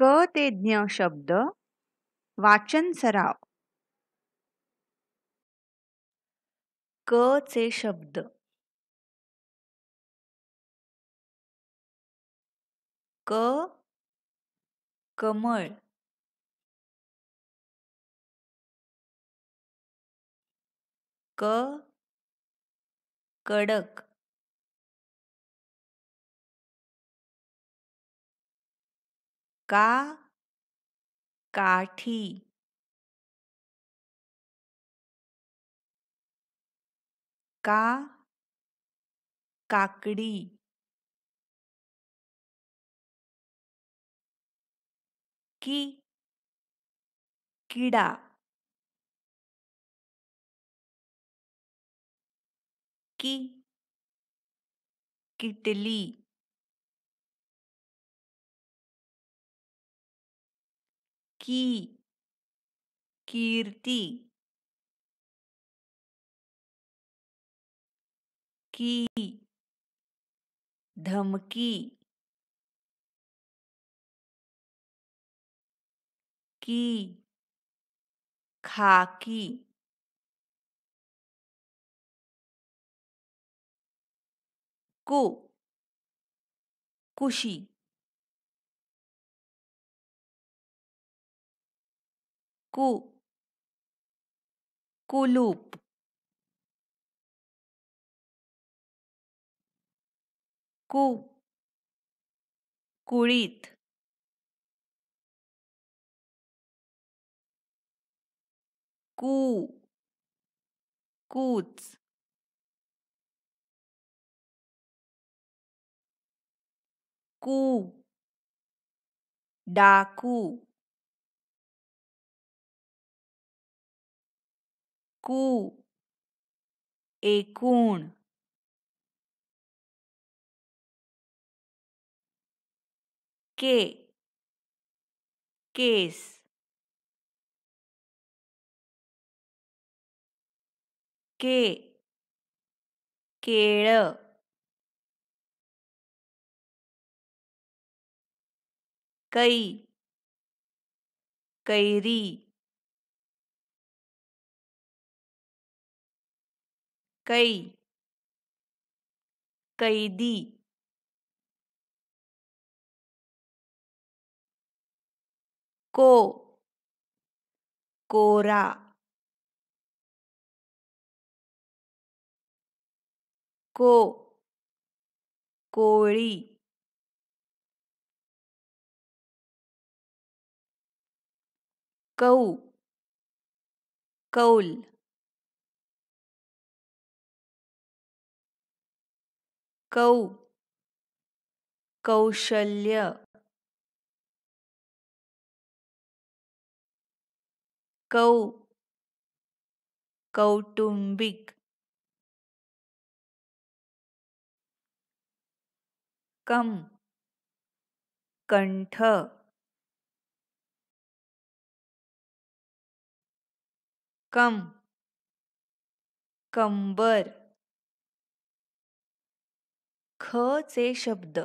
क ते ज्ञ शब्द वाचन सराव क चे शब्द क कमळ क कडक का काठी का काकड़ी की कीड़ा की किटली की, की कीर्ति की धमकी की खाकी को खुशी Cu. Kulub. Cu. Curit. Cu. Cuț. Cu. Dacu. कू एकूण के केस के केळ कई कैरी कई कैदी को कोरा को कोड़ी कऊ कौल कौ कौशल्य कौ कौटुंबिक कम कंठ कम कंबर ख चे शब्द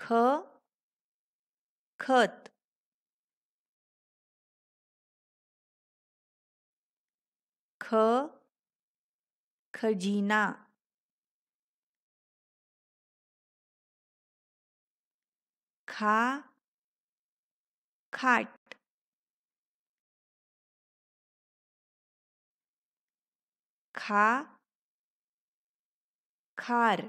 ख खत ख खजीना खा खाट खा खार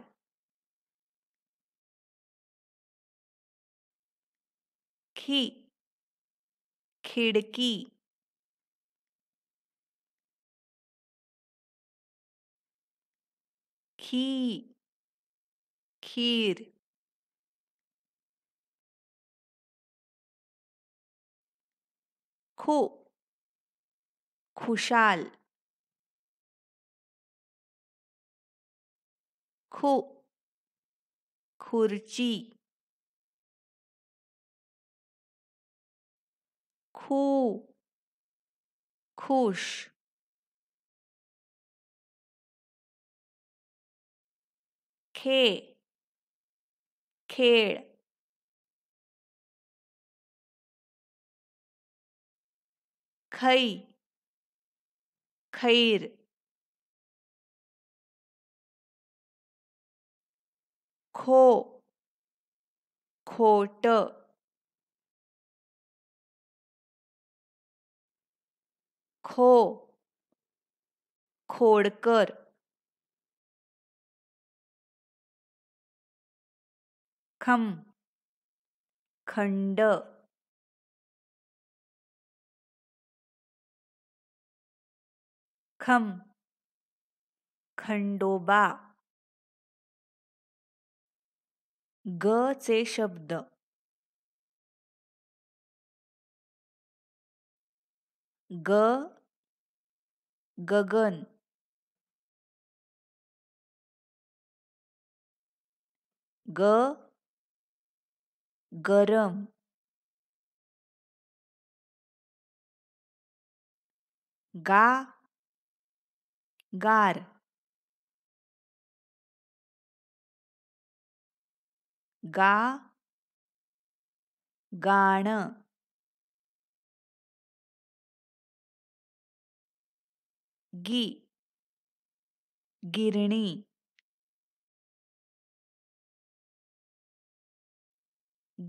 खी खिड़की खी खीर खो खुशाल खो खुर्ची खू खुश खे खेड़ खई खैर खो खोट खो खोडकर खम खंड खम खंडोबा ग चे शब्द ग गगन ग गरम गा गार गा गाणं गी गिरणी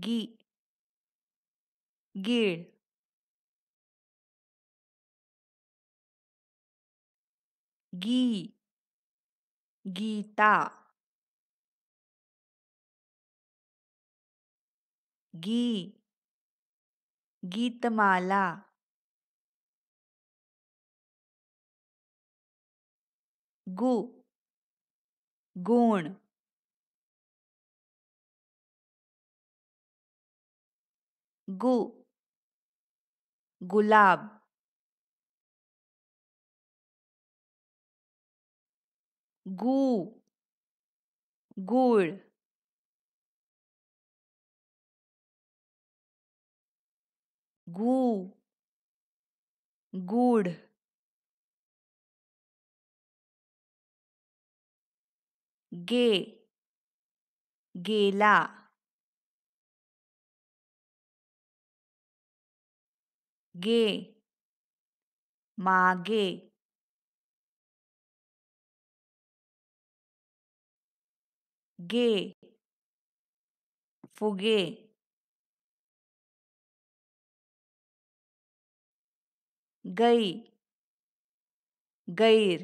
गी गिळ गी गीता गी गीतमाला गु गुण गु गुलाब गु गुड़ गु गुड़ गे गेला गे मागे गे फुगे गई गैर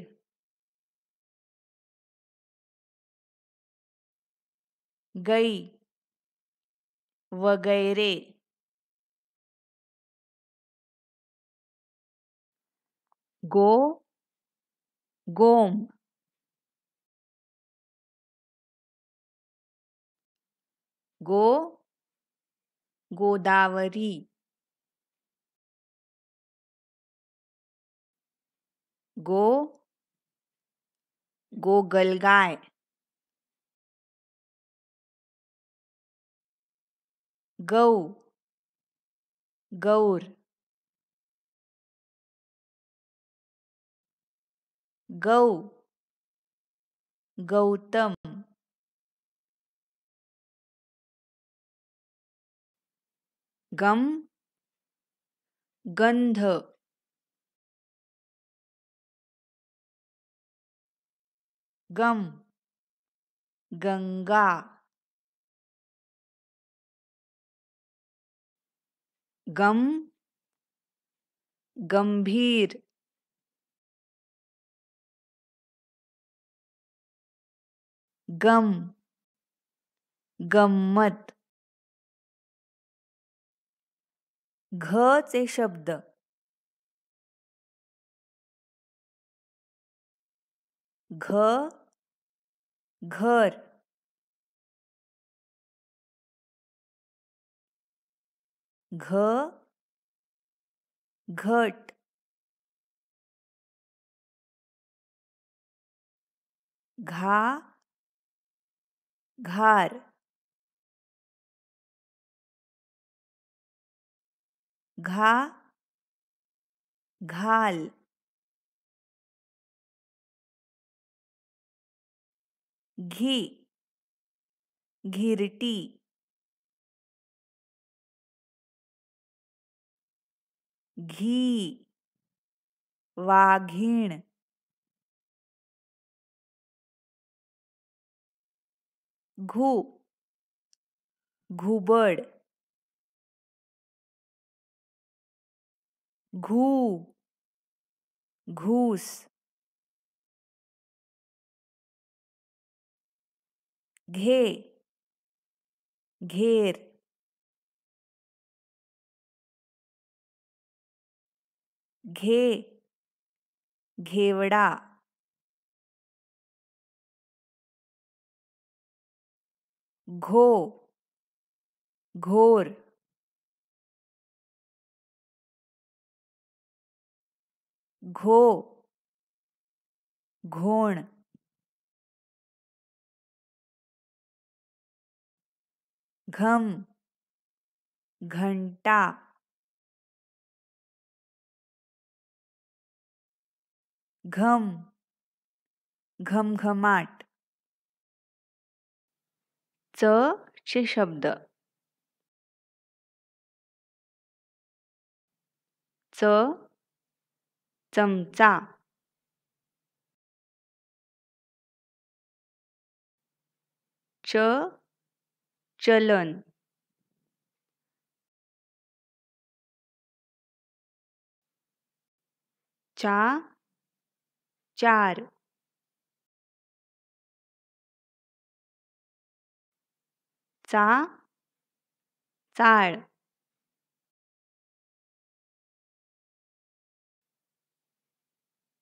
गई वगैरे गो गोम गो गोदावरी गो गोगल गाय गौ गौर गौ गौतम गम गंध गम गंगा गम गंभीर गम गम्मत घचे शब्द घ घर घ घट घा घार घा घाल घी घिरटी घी वाघीण घू घुबड घू घूस घे घेर घे घेवड़ा घो घोर घो घोण घम घंटा घम घमघमाट च चे शब्द च चमचा च चलन चा चार चा चाळ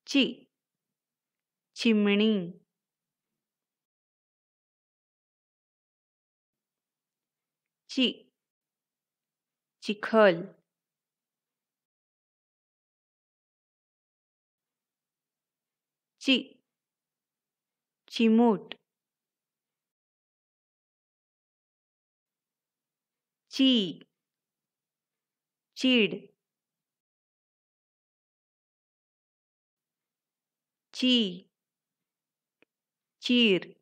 ची चिमणी ची चिखल ची चिमूट ची चीड ची चीर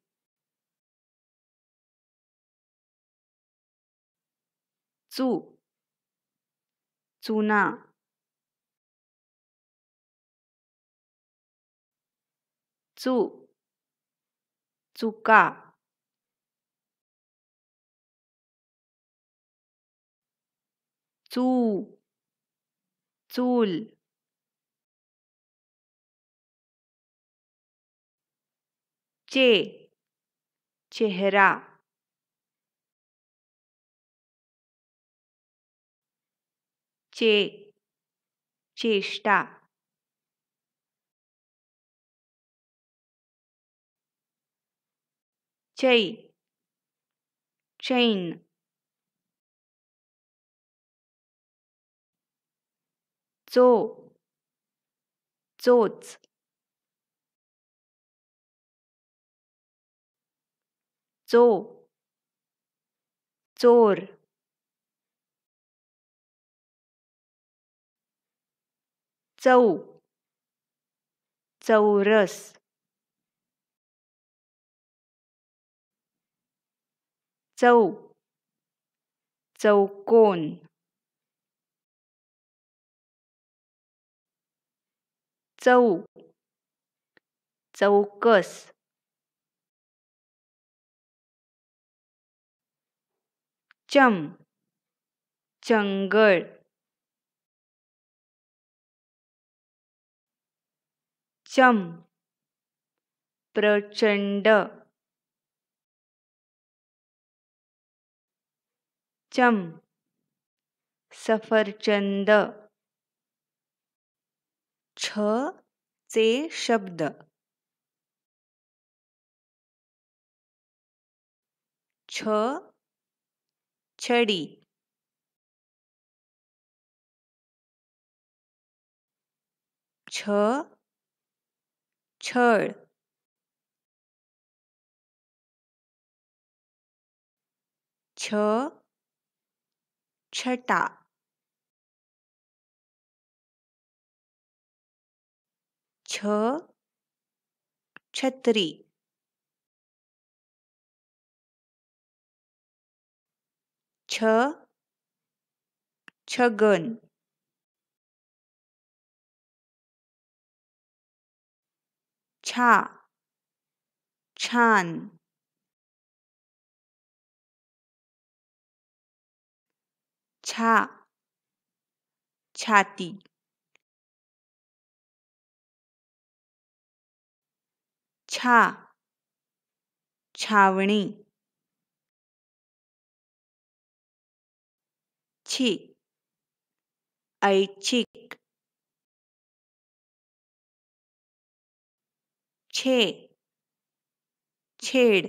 चू चूना चू चुका चू चूल चे चेहरा चे चेष्टा चै चैन चो चोच चो चोर ચૌ ચૌરસ ચૌ ચૌકોન ચૌ ચૌકસ ચમ ચંગળ चम प्रचंड चम सफरचंद छ से शब्द छ छड़ी छ छड़ छ छटा छ छतरी छ छगन छा छान छा छाती छा छावणी छी ऐच्छिक छे छेड़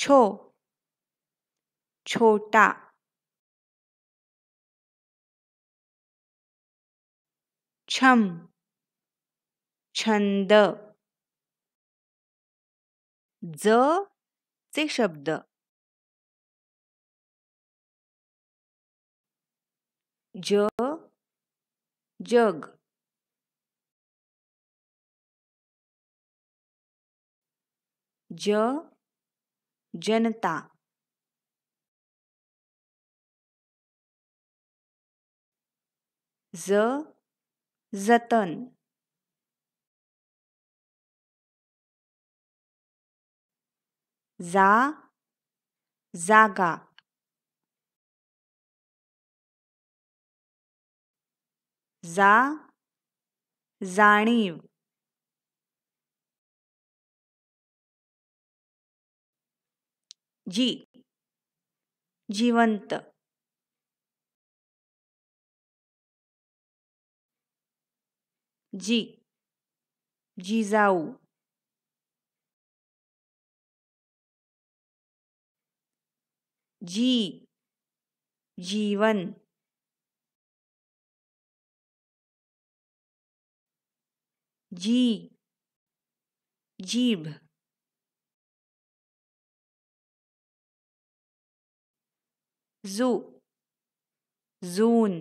छो छोटा छम छंद ज से शब्द ज jug ज जनता ज जतन जा जागा जा जाणीव जी जीवंत, जी जिजाऊ जी जीवन جي جيب زو زون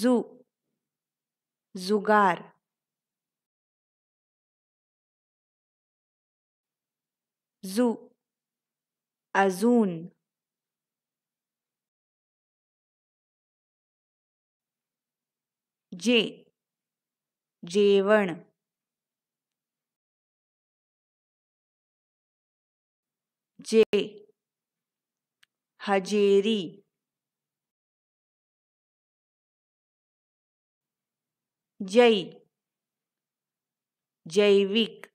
زو زجار زو أزون जे जेवण जे हजेरी जय जैविक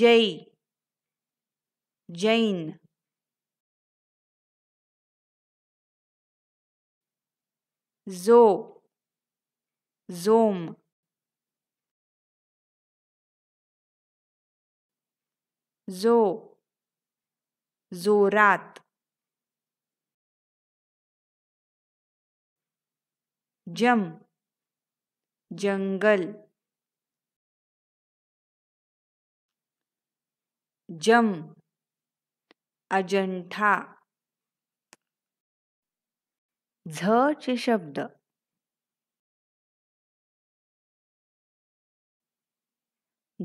जय जैन zo zoom zo जोरात जम जंगल जम अजंठा झ चे शब्द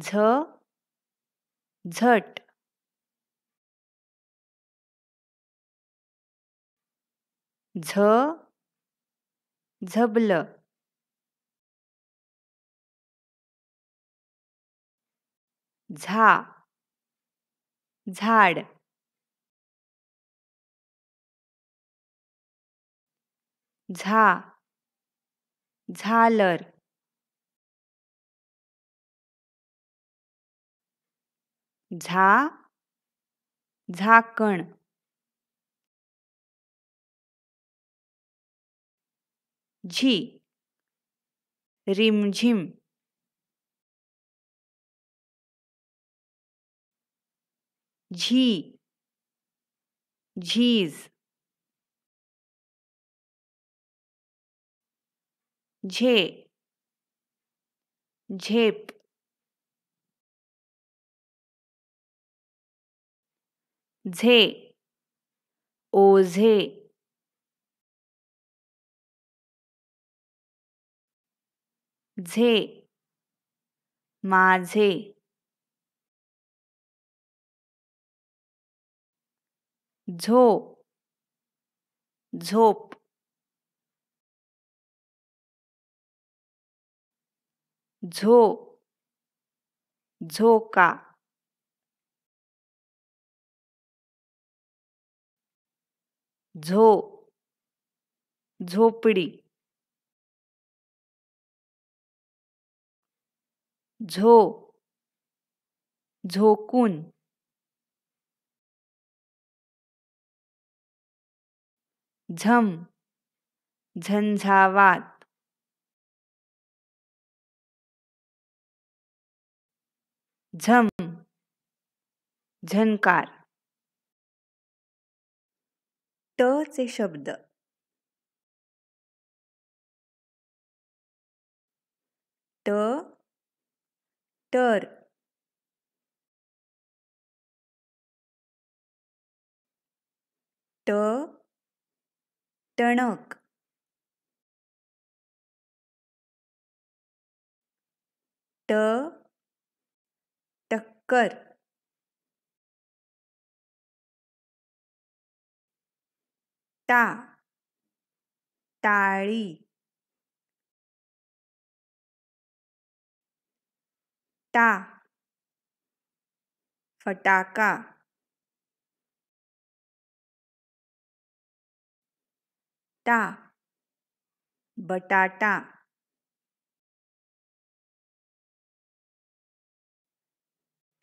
झ झट झ झबल झा झाड झा झालर झा झाकण झी रिमझिम झी झीज झे झेप झे ओझे झे माझे झो झोप जो, झो झोका झो झोपड़ी झो झोकून झम झंझावात झम झनकार ट चे शब्द ट टर ट टणक ट कर टा ताड़ी टा फटाका टा बटाटा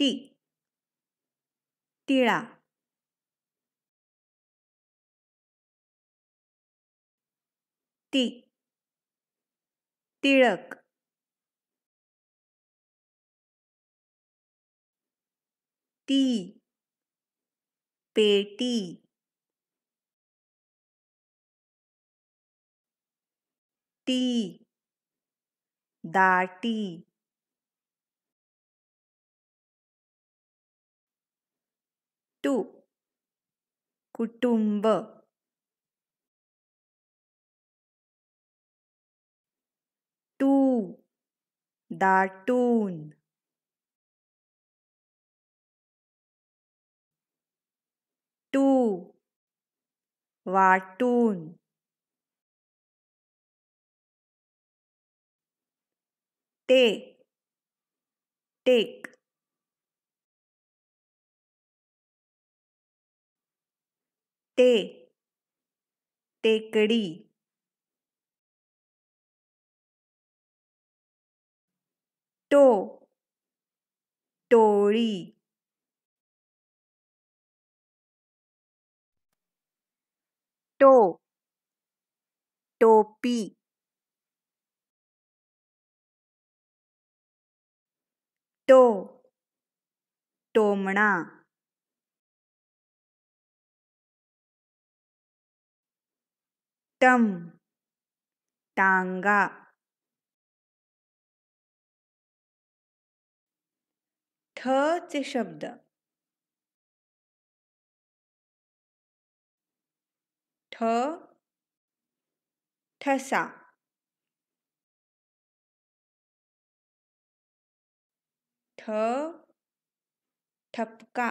t，t 拉，t，t 克，t，pe t，t，da t。ಕುಟ್ಟು ಕುಟುಂಬ ಟೂ दाटून टू वाटून टेक टेक ते टेकड़ी टो टोड़ी टो टोपी टो टोमणा टम टांगा ठ चे शब्द ठ ठसा ठ ठपका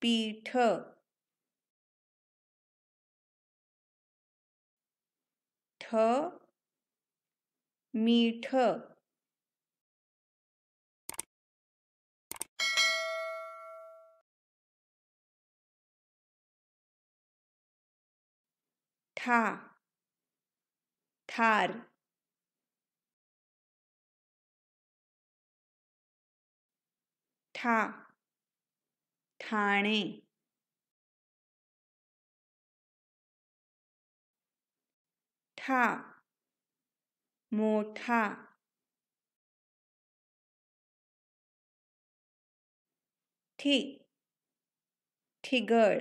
पीठ ठ मीठ था थार था थाने ठा मोठा ठि ठिगळ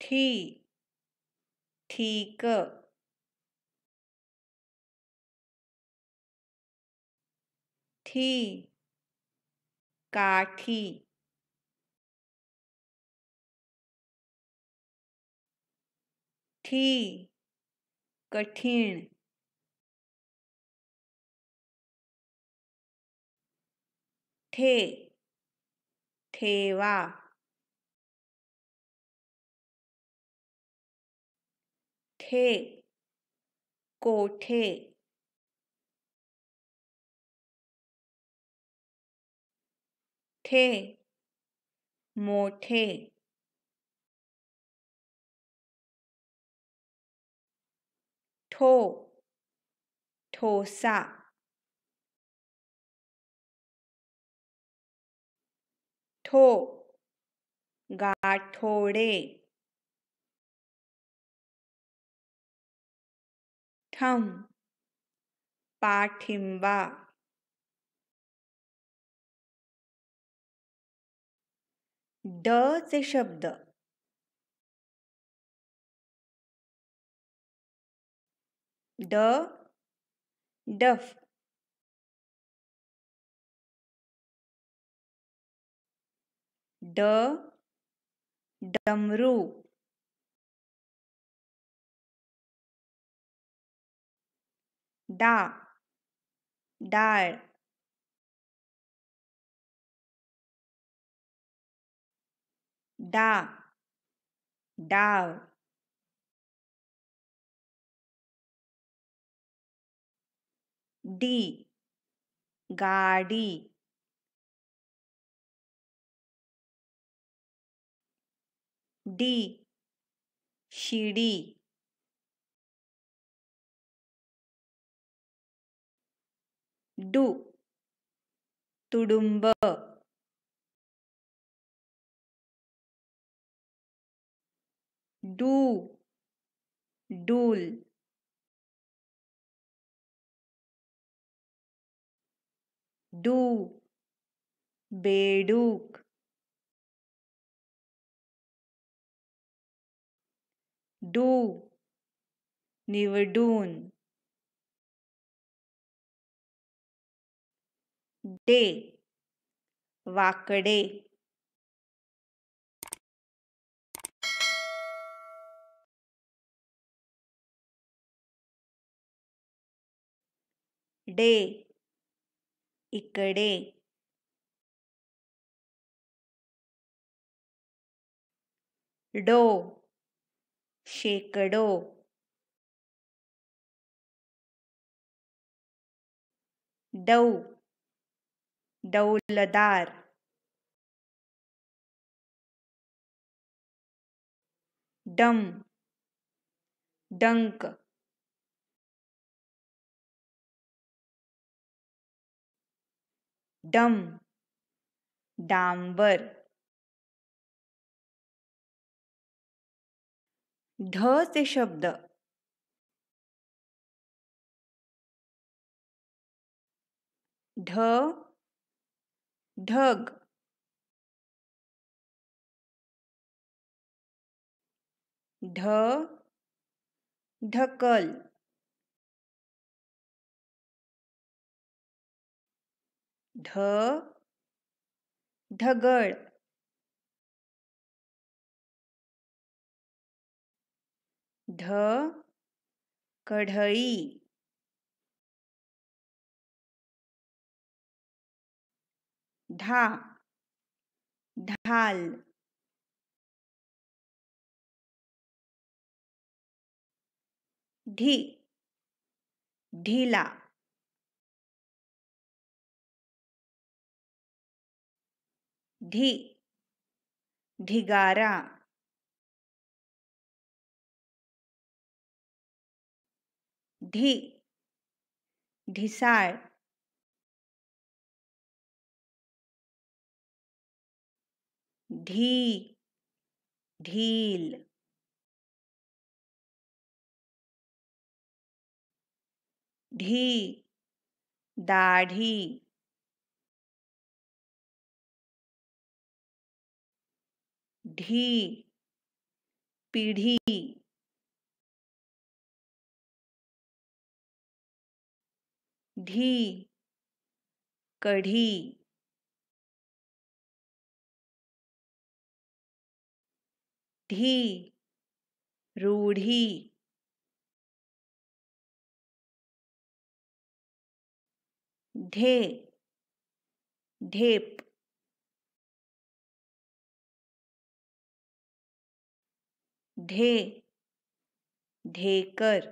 ठी ठीक थी, थी काठी थी कठिन थे ठेवा थे कोठे मोठे मोठे ठो ठोसा ठो गाठोड़े ठम पाठिंबा ड चे शब्द ड डफ ड डमरू डा डाळ डा डाव डी गाड़ी डी शिडी डू तुडुंब डू डूल डू बेडूक डू निवडून डे वाकडे डे इकड़े डो शेकडो डौ डौलदार डम डंक डम डांबर ढ से शब्द ढ ढग ढ ढकल ढ ढगळ ढ कढई ढा ढाल ढी ढीला ढी ढिगारा ढी ढिसाळ ढी ढील ढी दाढ़ी पीढ़ी पीढ़ी ढी कढ़ी ढी रूढ़ी ढे ढेप ढे ढेकर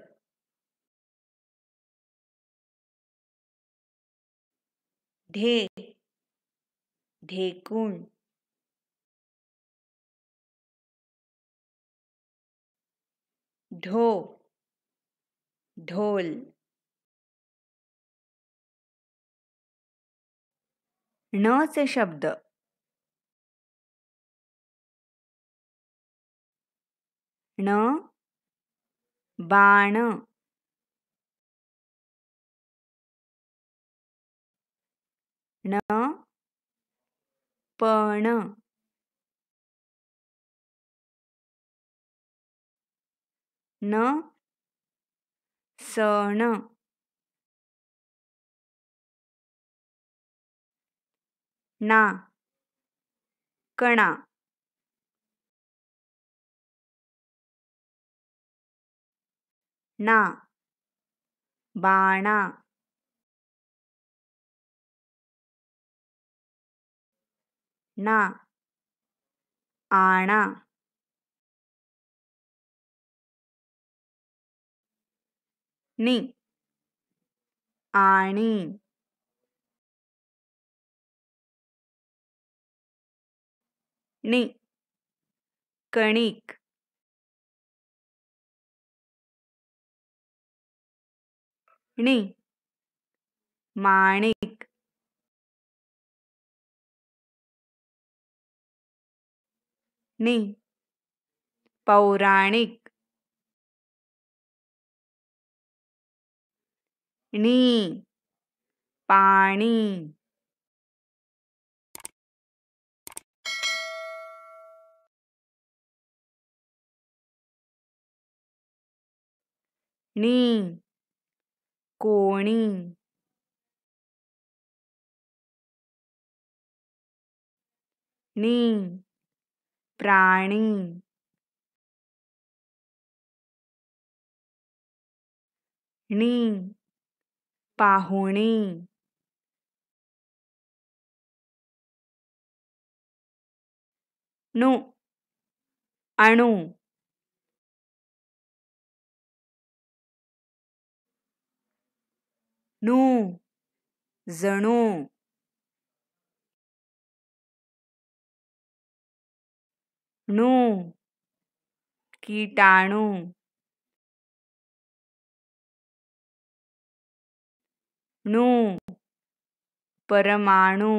ढे ढेकुण ढो ढोल न से शब्द ణ బాణ ण पण न सण ना कणा ना बाणा ना आणा नी आणी नी कणिक णी माणिक नी पौराणिक नी पाणी नी कोणी नी प्राणी णी पाहुणी नु अणु नु जणू नु कीटाणु नु परमाणु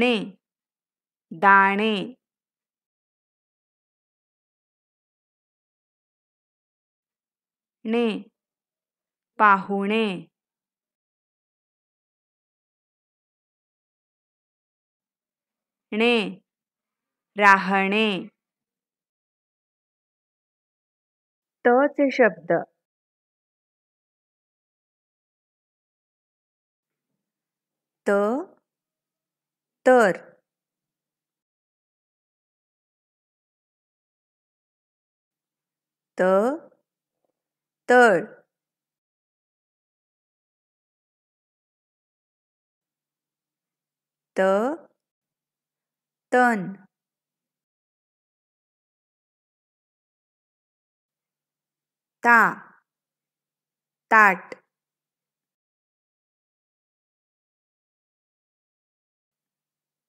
ने दाणे ने पाहुणे णे राहणे तचे शब्द त तर त Third, the turn ta that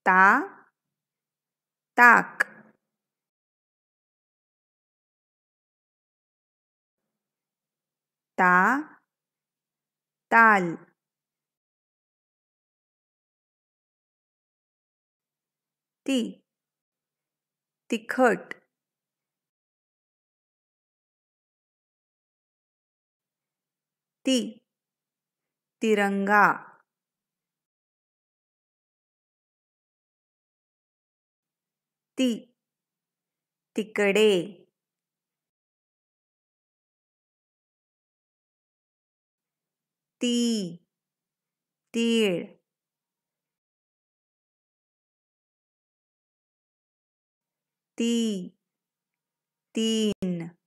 ta tak ता ताल ती तिखट ती तिरंगा ती तिकडे tea, Tir, Tea, Tin,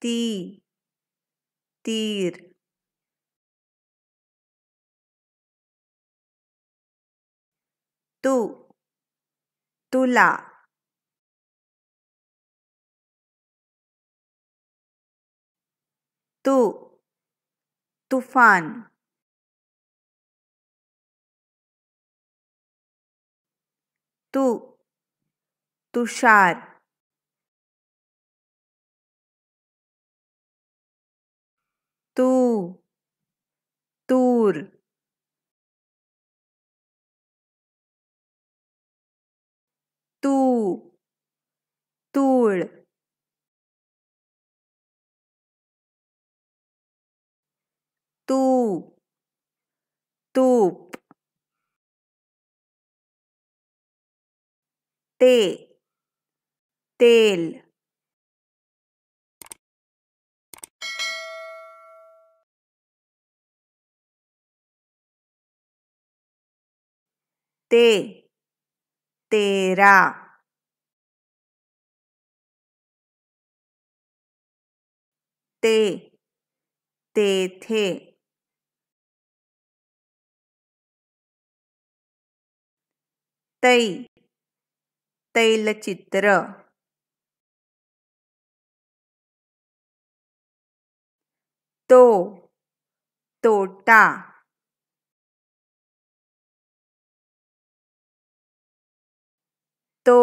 Tea, Tir, Tu, tula. তু তুফান তু তুষার তু তুর তু তুড় तू तूप ते तेल ते तेरा ते ते थे तै तैलचित्र तो तोटा तो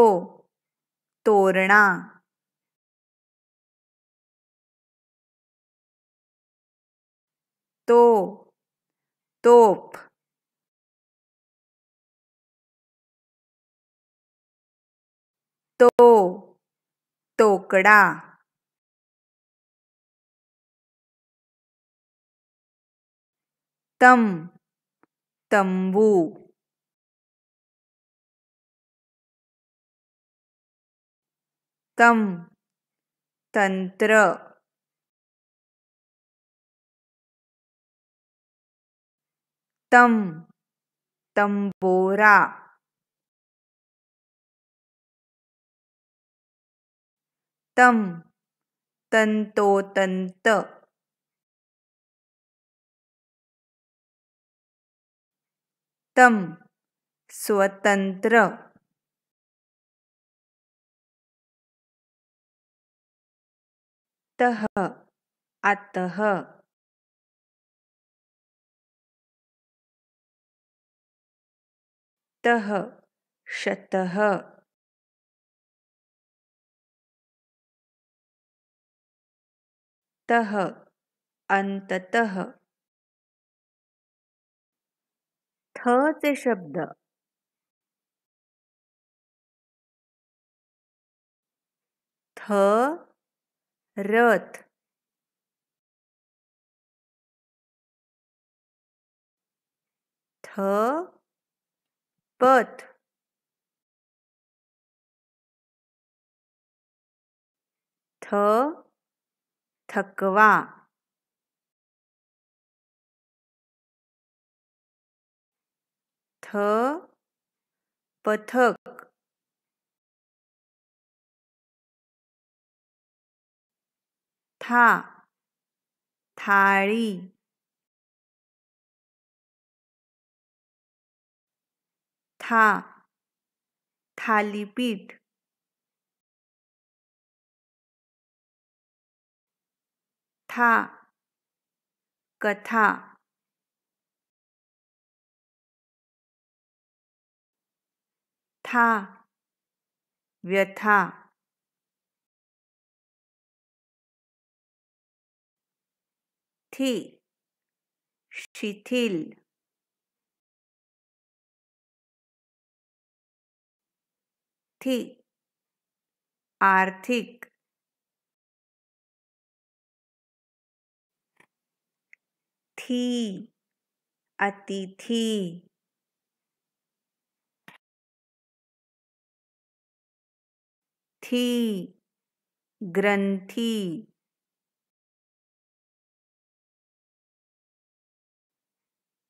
तोरणा तो तोप तो तोकड़ा तम तंबू तम तंत्र तम तंबोरा तम तंतोतंत तम स्वतंत्र तह अतः तह शतः तः अंततः थ शब्द थ रथ थ पथ थ थकवा थ पथक था थाली था थालीपीठ था कथा था व्यथा थी शिथिल थी आर्थिक अतिथि अतिथि थी ग्रंथि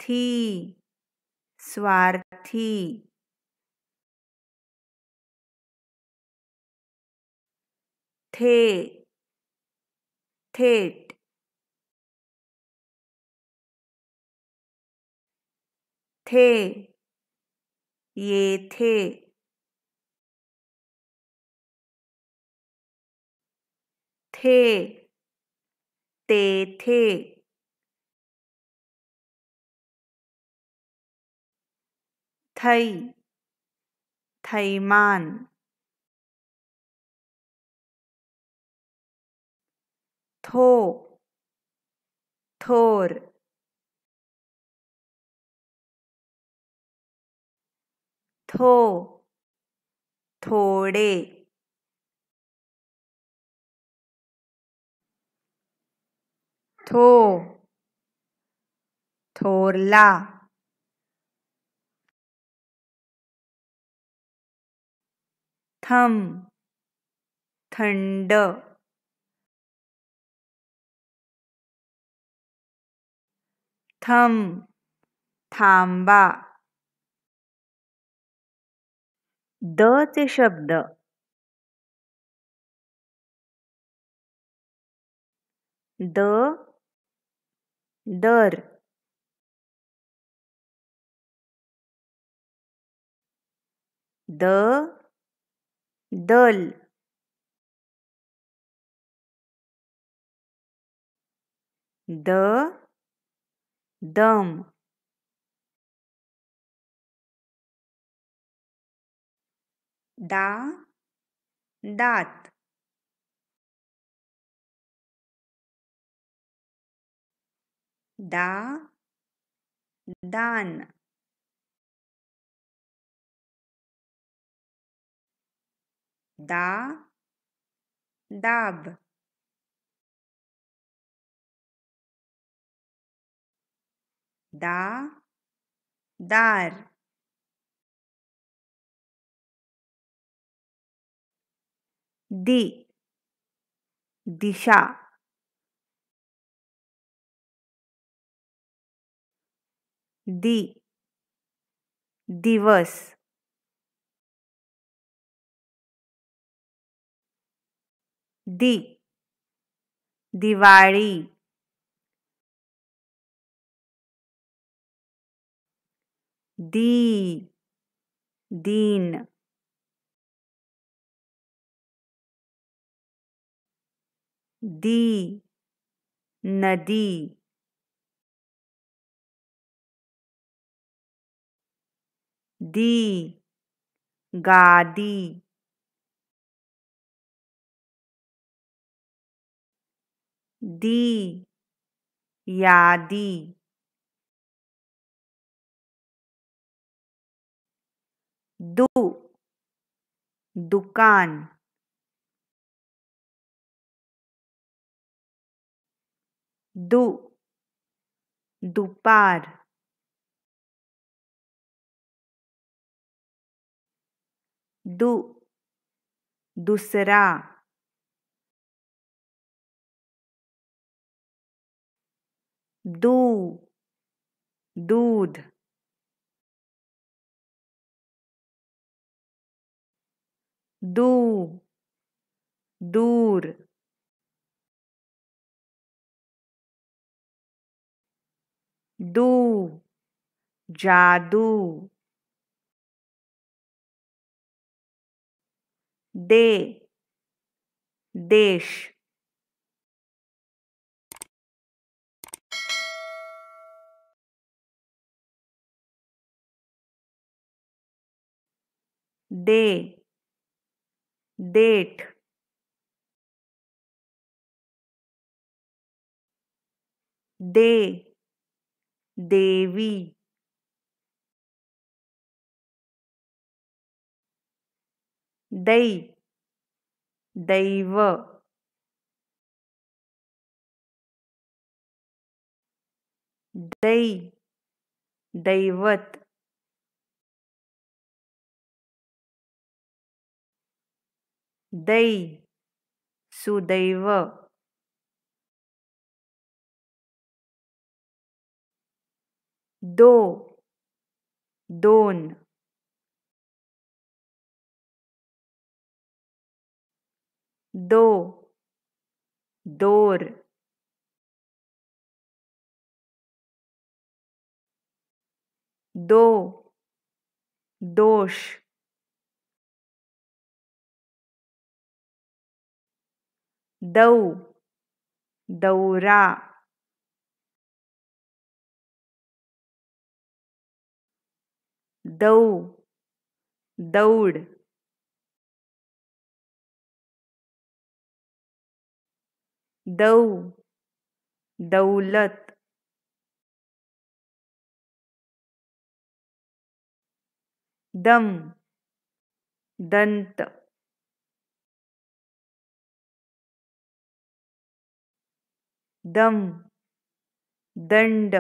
थी स्वार्थी थे थेट थे ये थे थे ते थे थई थैमान थो थोर थो थोड़े थो थोरला थम थंड थम थांबा द चे शब्द द दर द दल द दम दा दात दा दान दा दाब दा दार दि दिशा दि दिवस दि दिवाळी दी दीन दी नदी दी गादी दी यादी दु दुकान दु दुपार दु दूसरा दो दूध दो दूर दू जादू दे देश दे डेट दे देवी दै दैव दै दैवत दई सुदैव दो दोन दो दोर दो दोष दौ दौरा दौ दौड़ दौ दौलत दम दंत दम दंड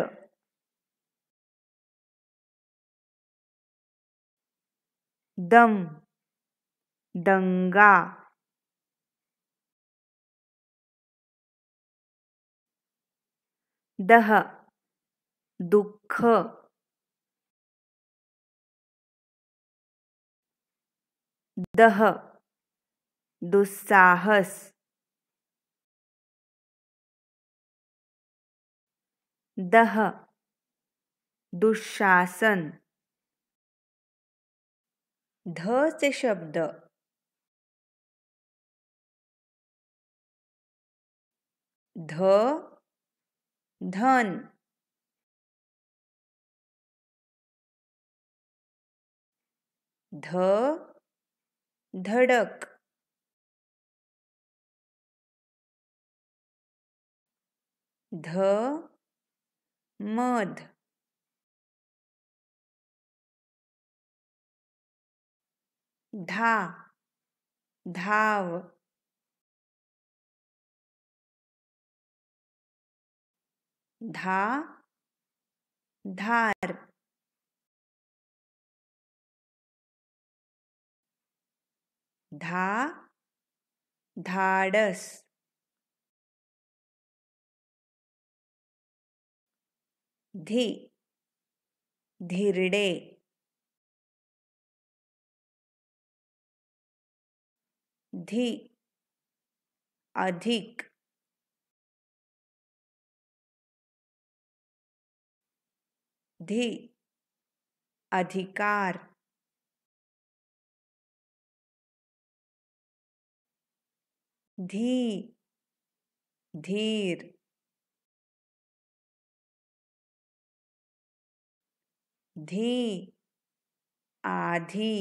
दम दंगा दह दुख दह दुस्साहस दह दुशासन ध चे शब्द ध धन ध धडक ध मध धा धाव धा धार धा धाडस धी धीरडे धि अधिक धि अधिकार धी धीर धी आधी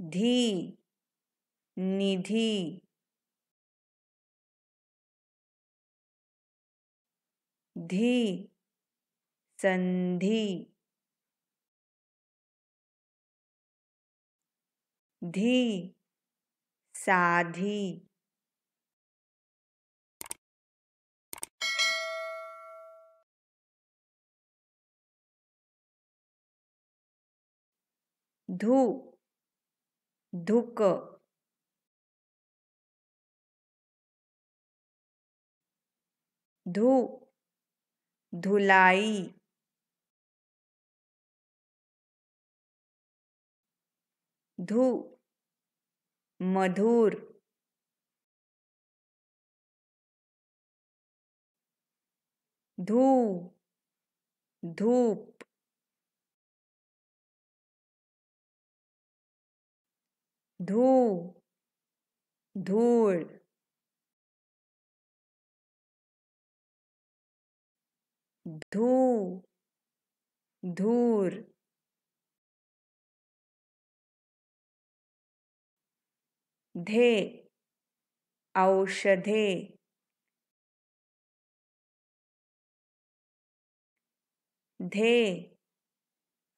धी निधि धी संधि धी साधी धू दुक धू धुलाई धू मधुर धू धूप धू धूल धू धूर धे औषधे धे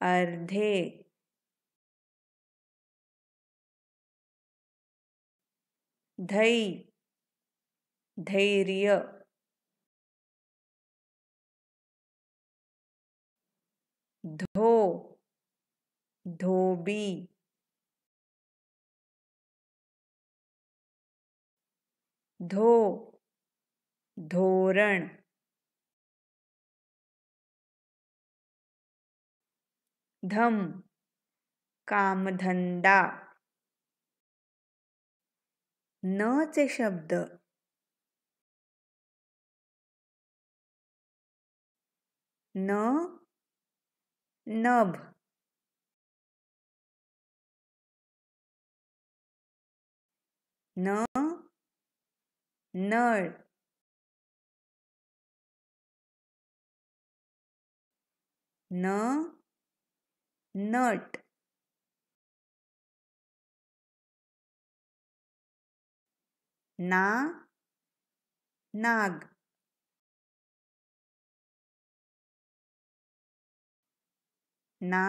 अर्धे धैर्य धैर्य धो धोबी धो धोरण धम कामधंदा न चे शब्द न नभ न नळ न नट ना नाग ना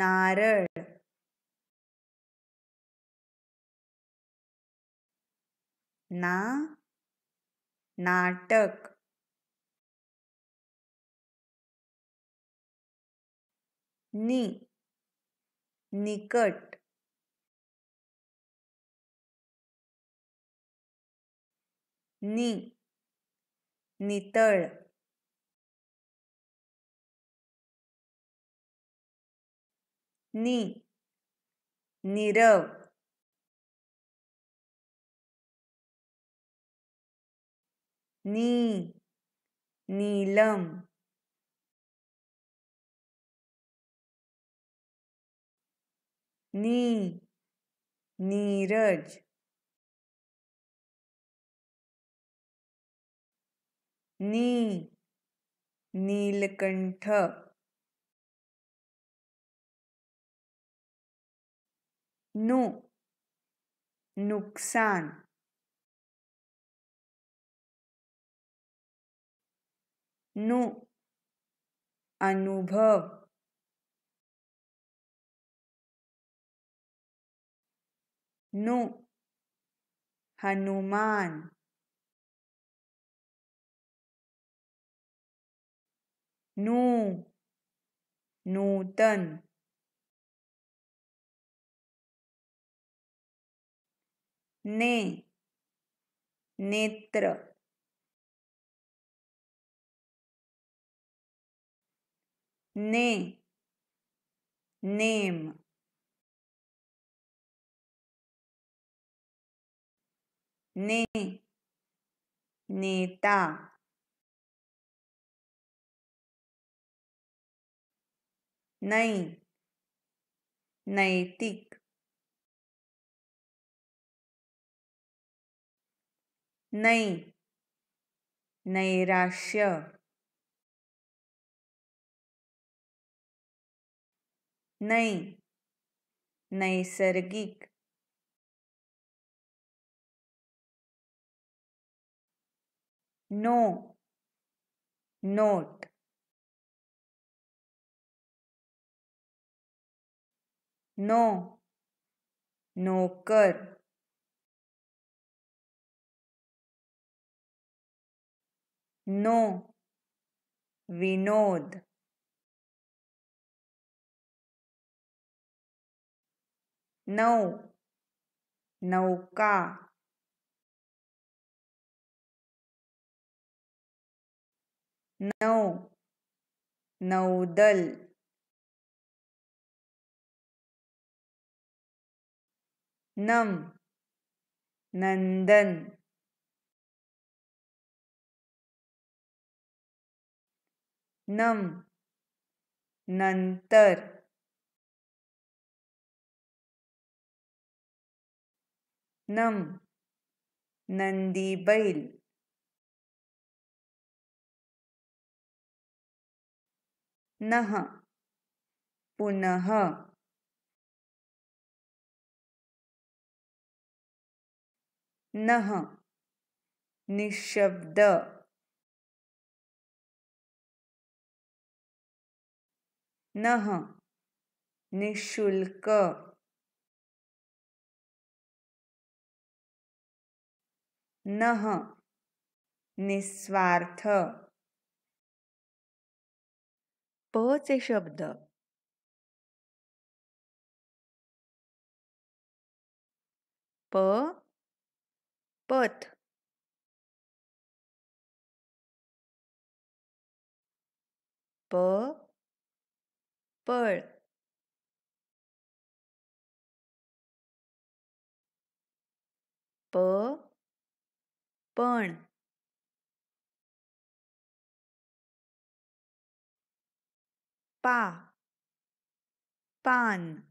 नारळ ना नाटक नी निकट नी नितळ नी नीरव नी नीलम नी नीरज नी, नी नी नीलकंठ नु नुकसान नु अनुभव नु हनुमान नू नूतन ने नेत्र ने नेम ने नेता नहीं नैतिक नहीं नैराश्य नहीं नैसर्गिक नो नोट नो नौकर नो विनोद नौ नौका नौ नौदल नम नंदन नम नंतर नम नंदी बैल नह पुनः नह निशब्द नह निशुल्क नह निस्वार्थ पचे शब्द प perth per birth per pern, pa pan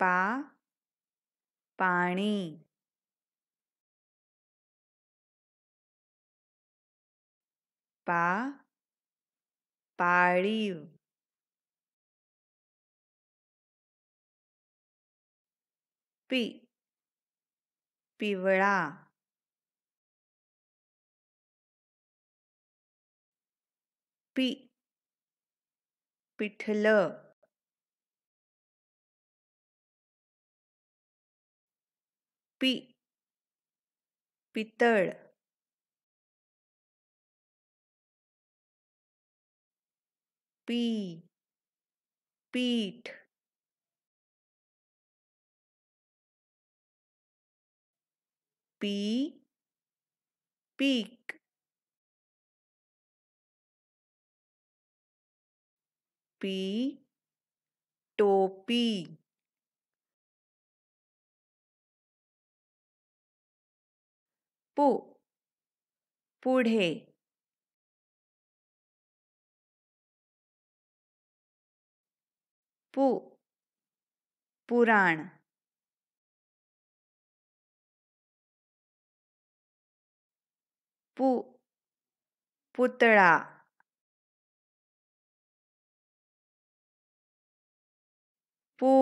पा पानी पा पाड़ी पी पिवळा पी पिठलं पी पितळ पी पीठ पी पीक पी टोपी पु पुढे पु पुराण पु पुतळा पू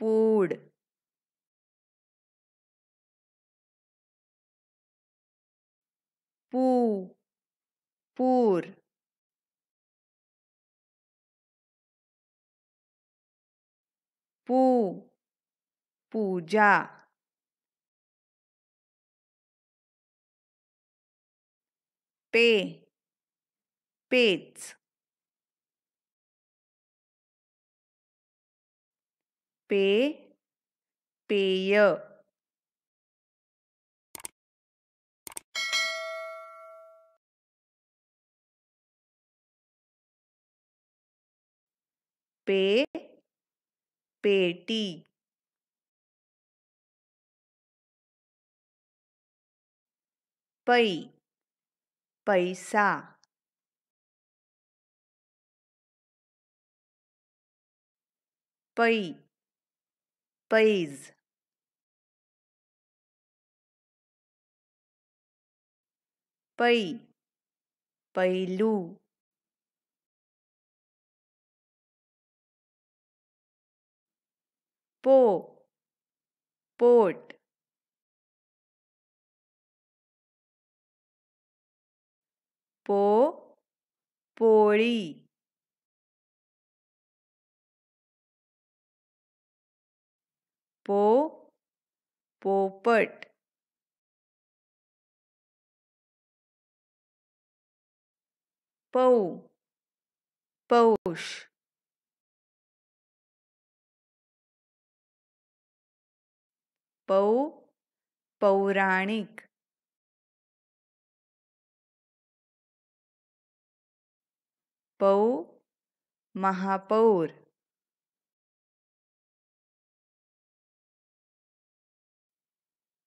पूड पू पूर पू पूजा पे पेच पे पेय pay peti पै पैसा पै पैज पै पैलू पो पोट पो पोड़ी पो पोपट पौ पौष पौ पौराणिक पौ महापौर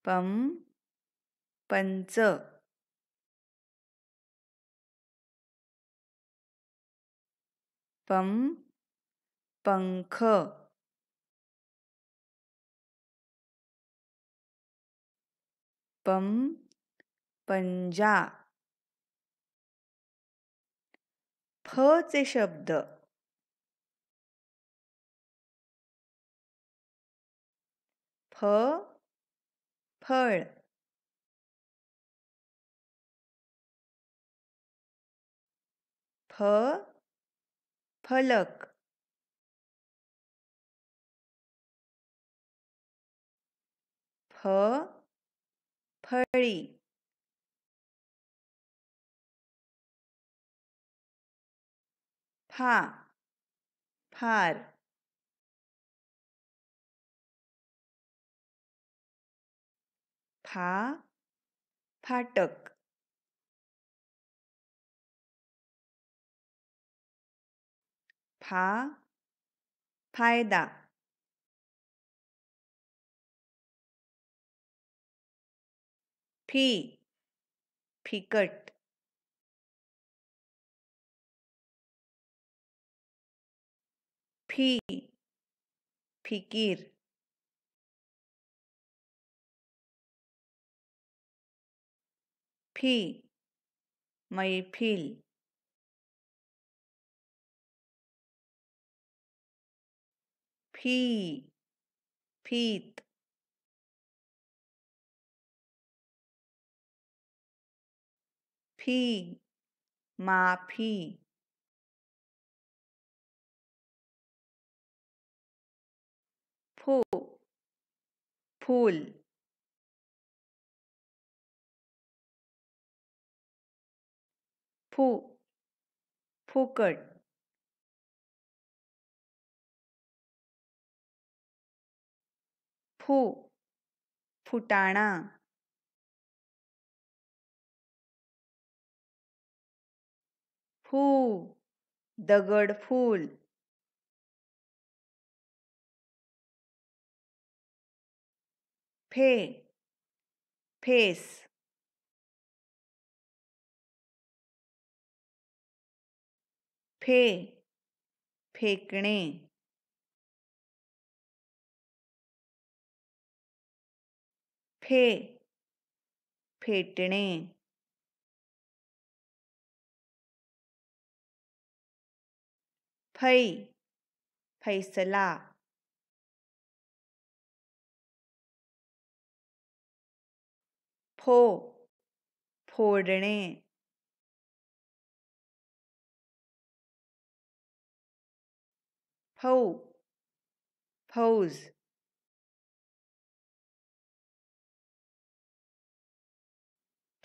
पम पंच पम पंख पं पंजा फचे शब्द फ फळ फ फलक फ फड़ी फा फार फा फाटक फा फायदा फी फीकट फी फिकीर फी मैफिल फी फीत माफी माफी फू फूल फू फूकट फू फुटाणा who, दगड फूल फे फेस फे फेकणे फे फेटणे फै फैसला फो फोडणे फौ फौज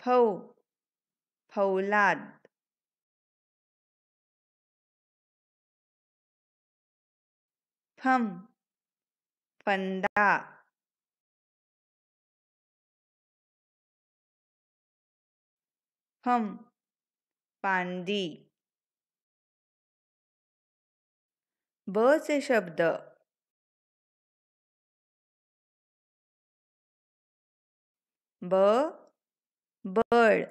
फौ फौलाद हम फंदा हम पांडी ब से शब्द ब बड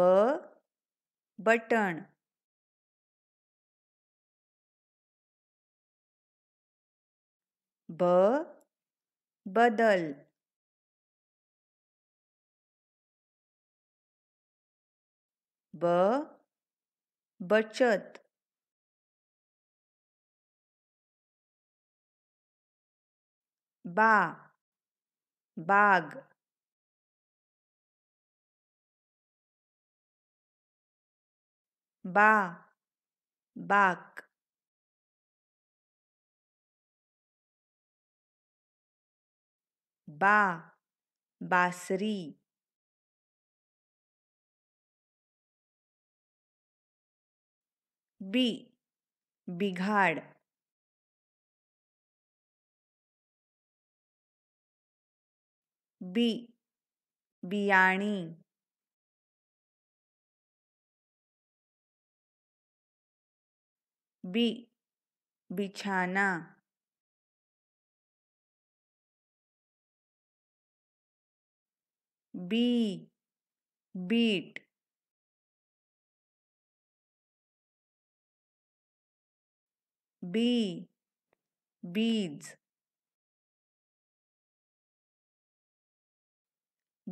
ब बटन ब बदल ब बचत बा बाग बा बाक बा बासरी बी बिघाड़ बी बियाणी बी बिछाना बी बीट बी बीज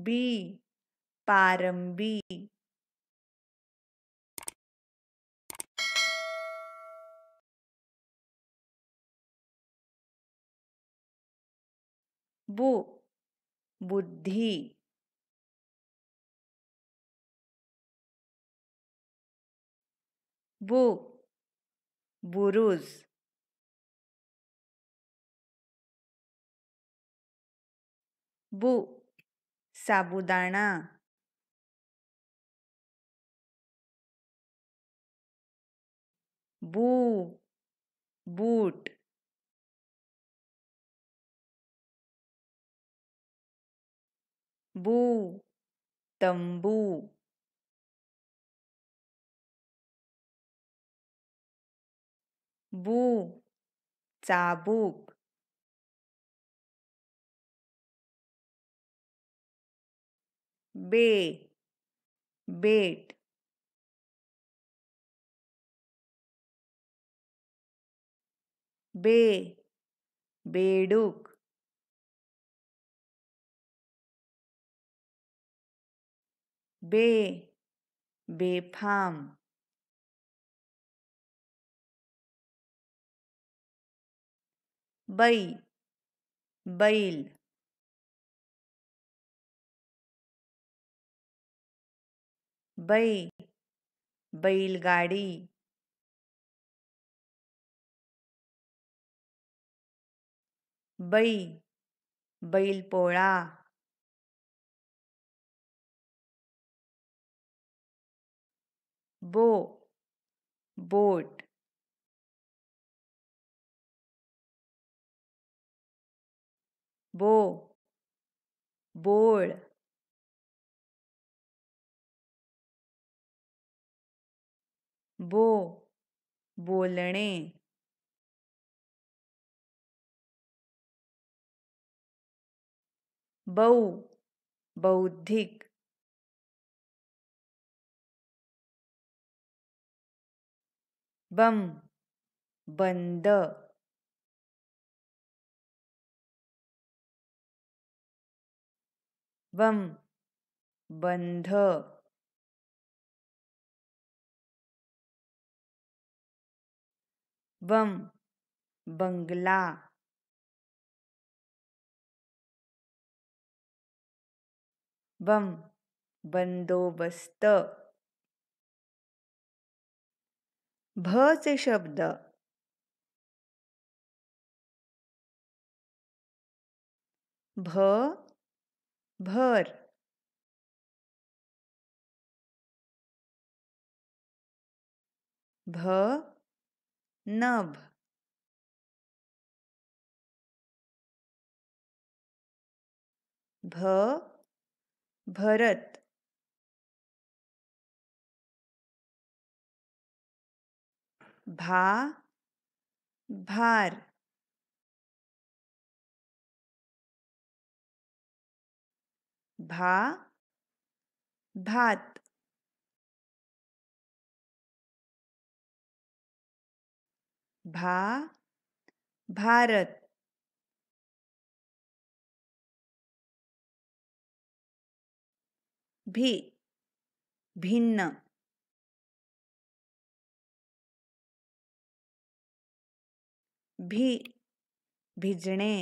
बी पारंबी बु बुद्धि बु बुरुज बु साबुदाणा बू boot boo, tamboo. Boo, zabuk. Bay, bait. Bay, beduk. बे बेफाम बै बैल बै बैलगाड़ी बै बैलपोळा बो बोट बो बोल बो बोलने बहु बौद्धिक बम बंद बम बंध बम बंगला बम बंदोबस्त भ से शब्द भ भर भ नभ भ भरत भा भार भा भात भा भारत भी भिन्न भी भिजने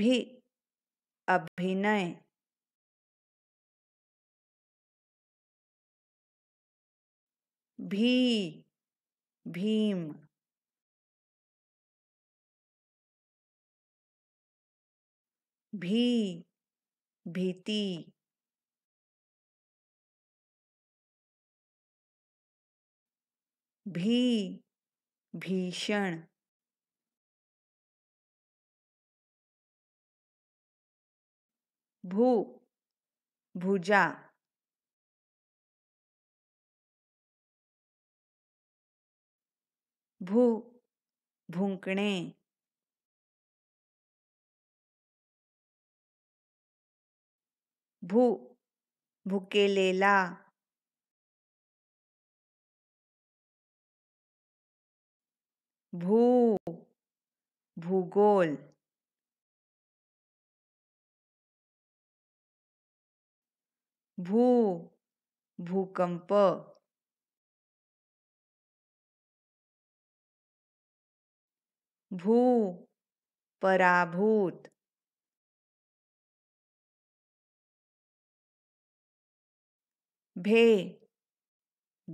भी अभिनय भी भीम भी भीती भी, भी, भी भीषण भू भुजा भू भूकणे भू भुकेलेला भू भूगोल भू भूकंप भू पराभूत भे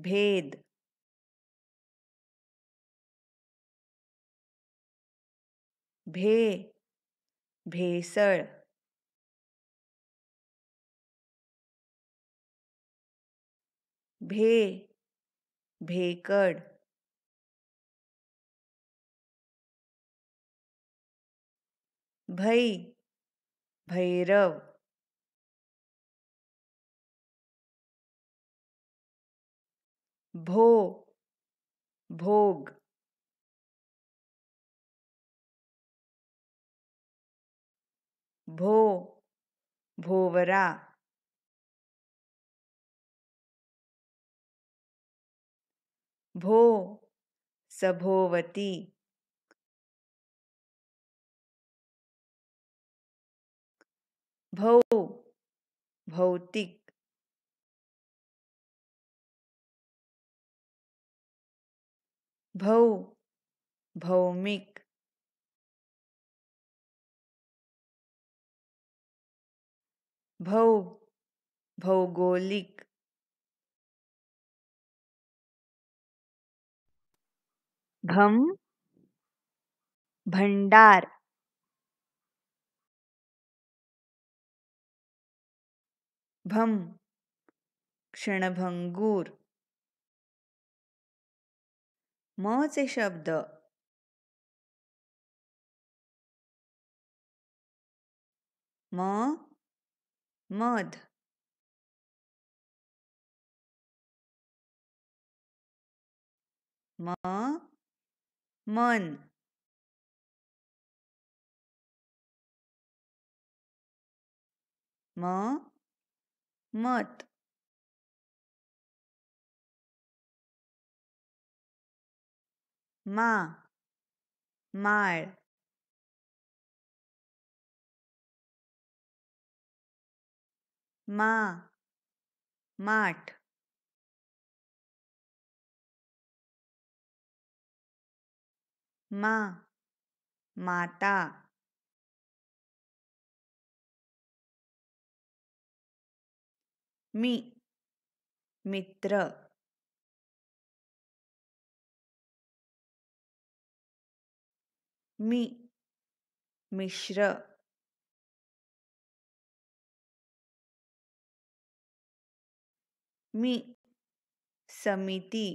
भेद भे भेसळ भे भेकड भई भैरव भो भोग भो भोवरा भो सभोवती भौ भौतिक भौ भौमिक भौ भौगोलिक भम भंडार भम क्षणभंगूर मचे शब्द म मध म मन म मत मा माळ मा माट मा माता मी मित्र मी मिश्र मी समिति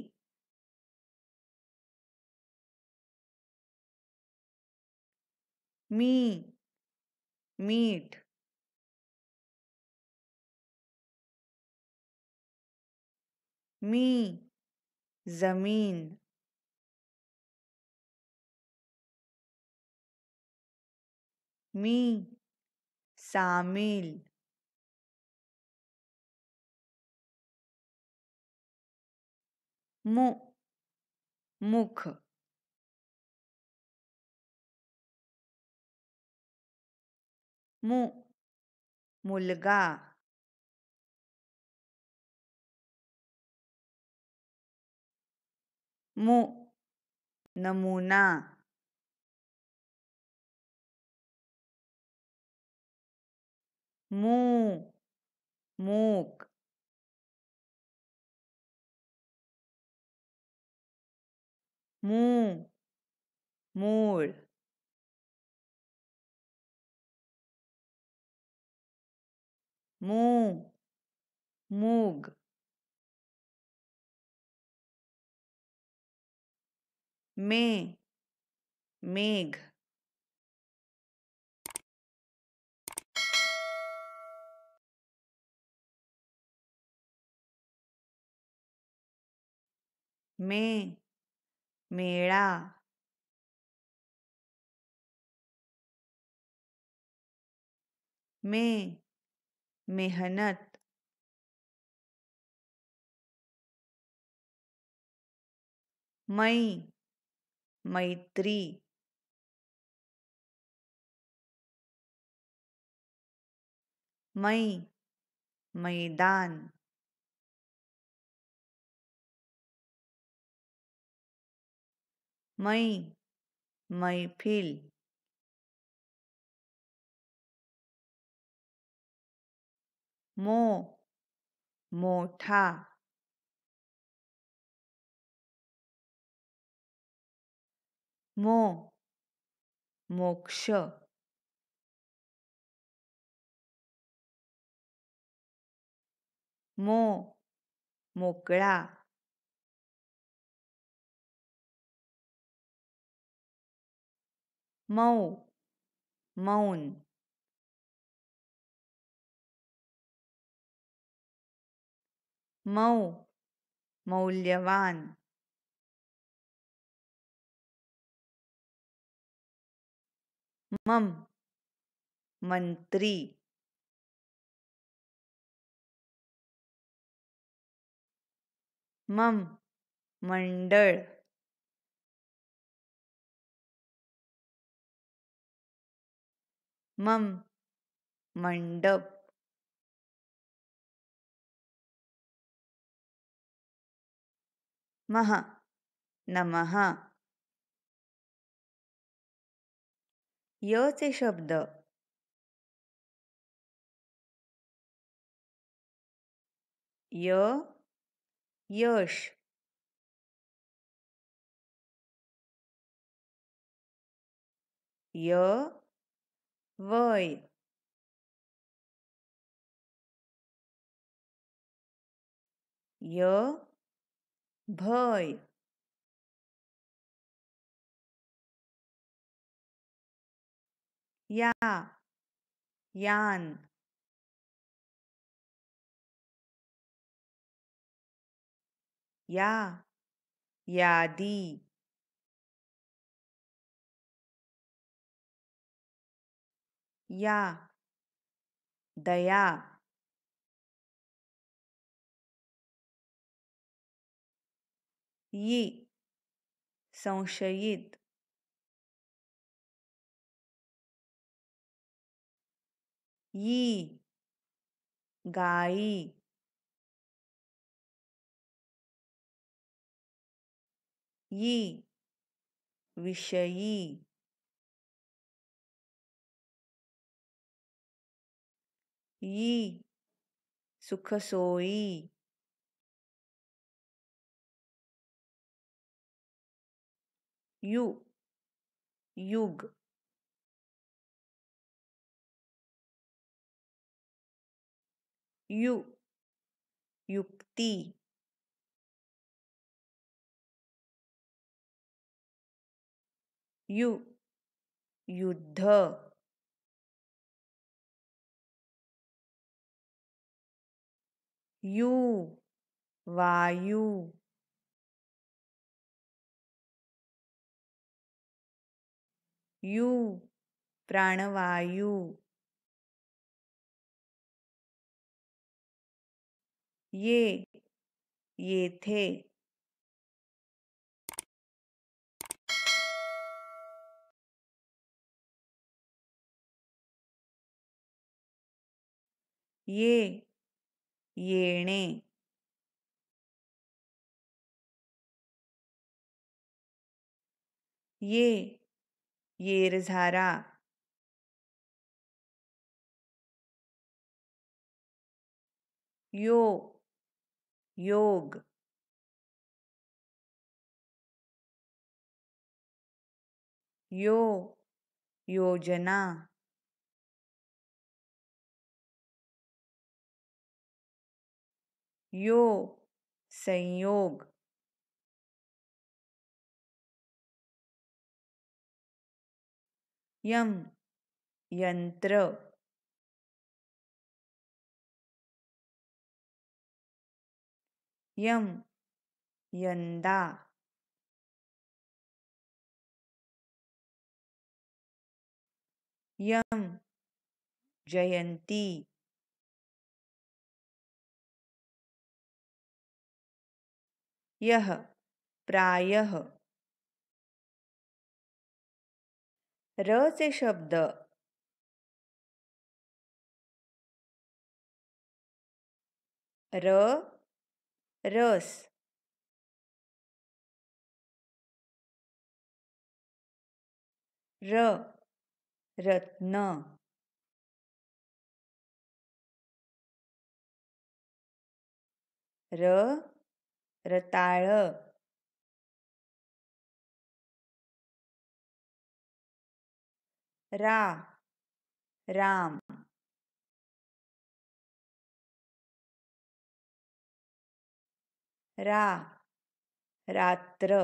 मी मीट मी जमीन मी शामिल मु मुख मु मुलगा मु नमूना मु मुख मू मोर मू मूग मे मेघ में मेड़ा में मेहनत मई मैत्री मई मैदान मई महफिल मो मोठा मो मोक्ष मो मोकळा मऊ मौन मऊ मौल्यवान मम मंत्री मम मंडल मम मंडप महा नमः यचे शब्द य यश य Voi Yo Voi Ya Yan Ya Yadi ya, या दया यी संशयित यी गाई यी विषयी ई सुख सोई यु युग यु युक्ति यु युद्ध यू वायु यू प्राणवायु ये ये थे ये येणे ये येरझारा यो योग यो योजना यो संयोग यम यंत्र यम यंदा यम जयंती यह प्रायः र से शब्द र रस र रत्न र रता रा राम रा रात्र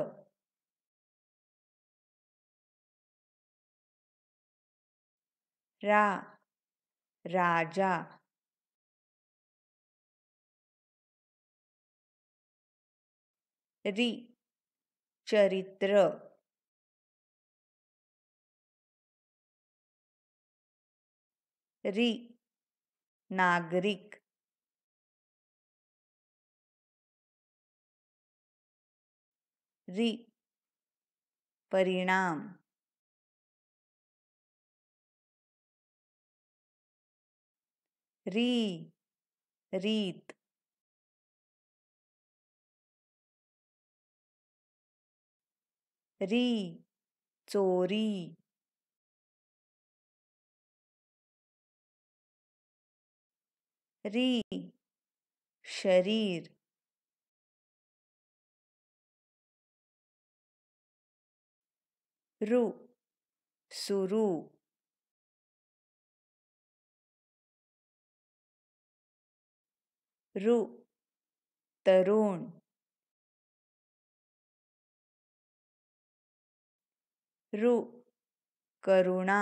रा राजा रि चरित्र रि नागरिक री परिणाम री रीत री चोरी री शरीर रु सुरु रु तरुण रु करुणा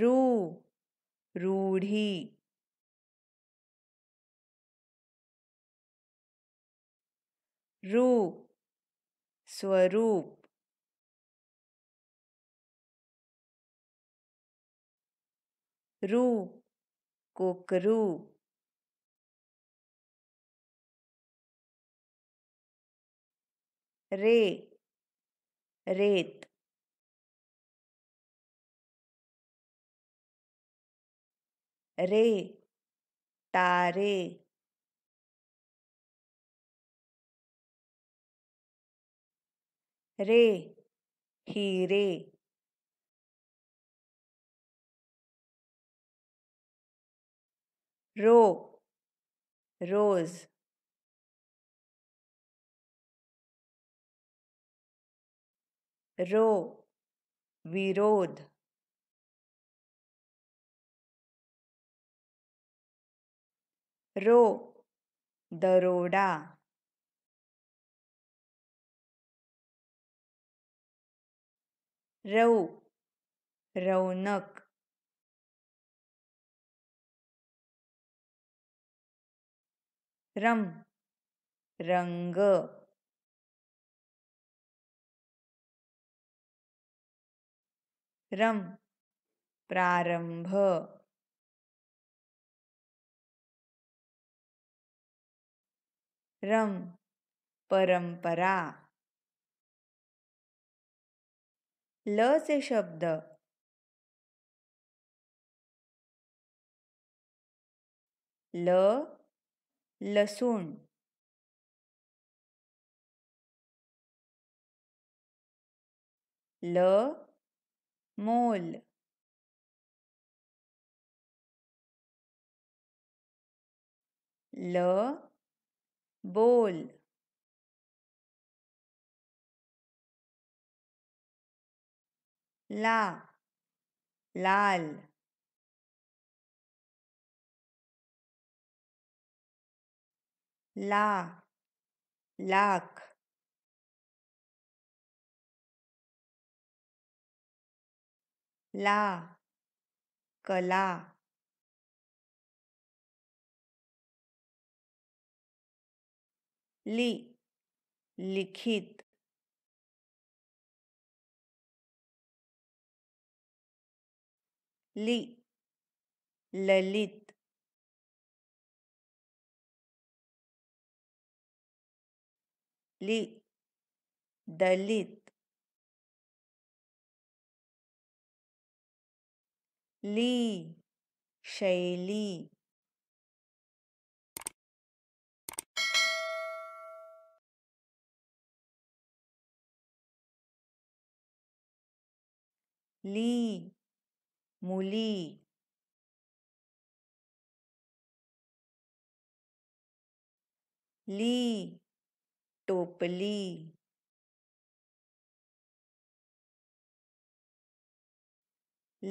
रु रूढ़ी रु स्वरूप रू कोकरू रे रेत रे तारे रे हीरे रो रोज रो विरोध रो दरोड़ा रऊ रौनक रंग रंग रम प्रारंभ रम परंपरा ल से शब्द ल लसूण ल मोल ल बोल ला लाल ला लाख ला कला ली लिखित ली ललित ಲಿ ದಲಿತ್ ಲೀ ಶೈಲಿ ಲೀ ಮುಲಿ ಲೀ टोपली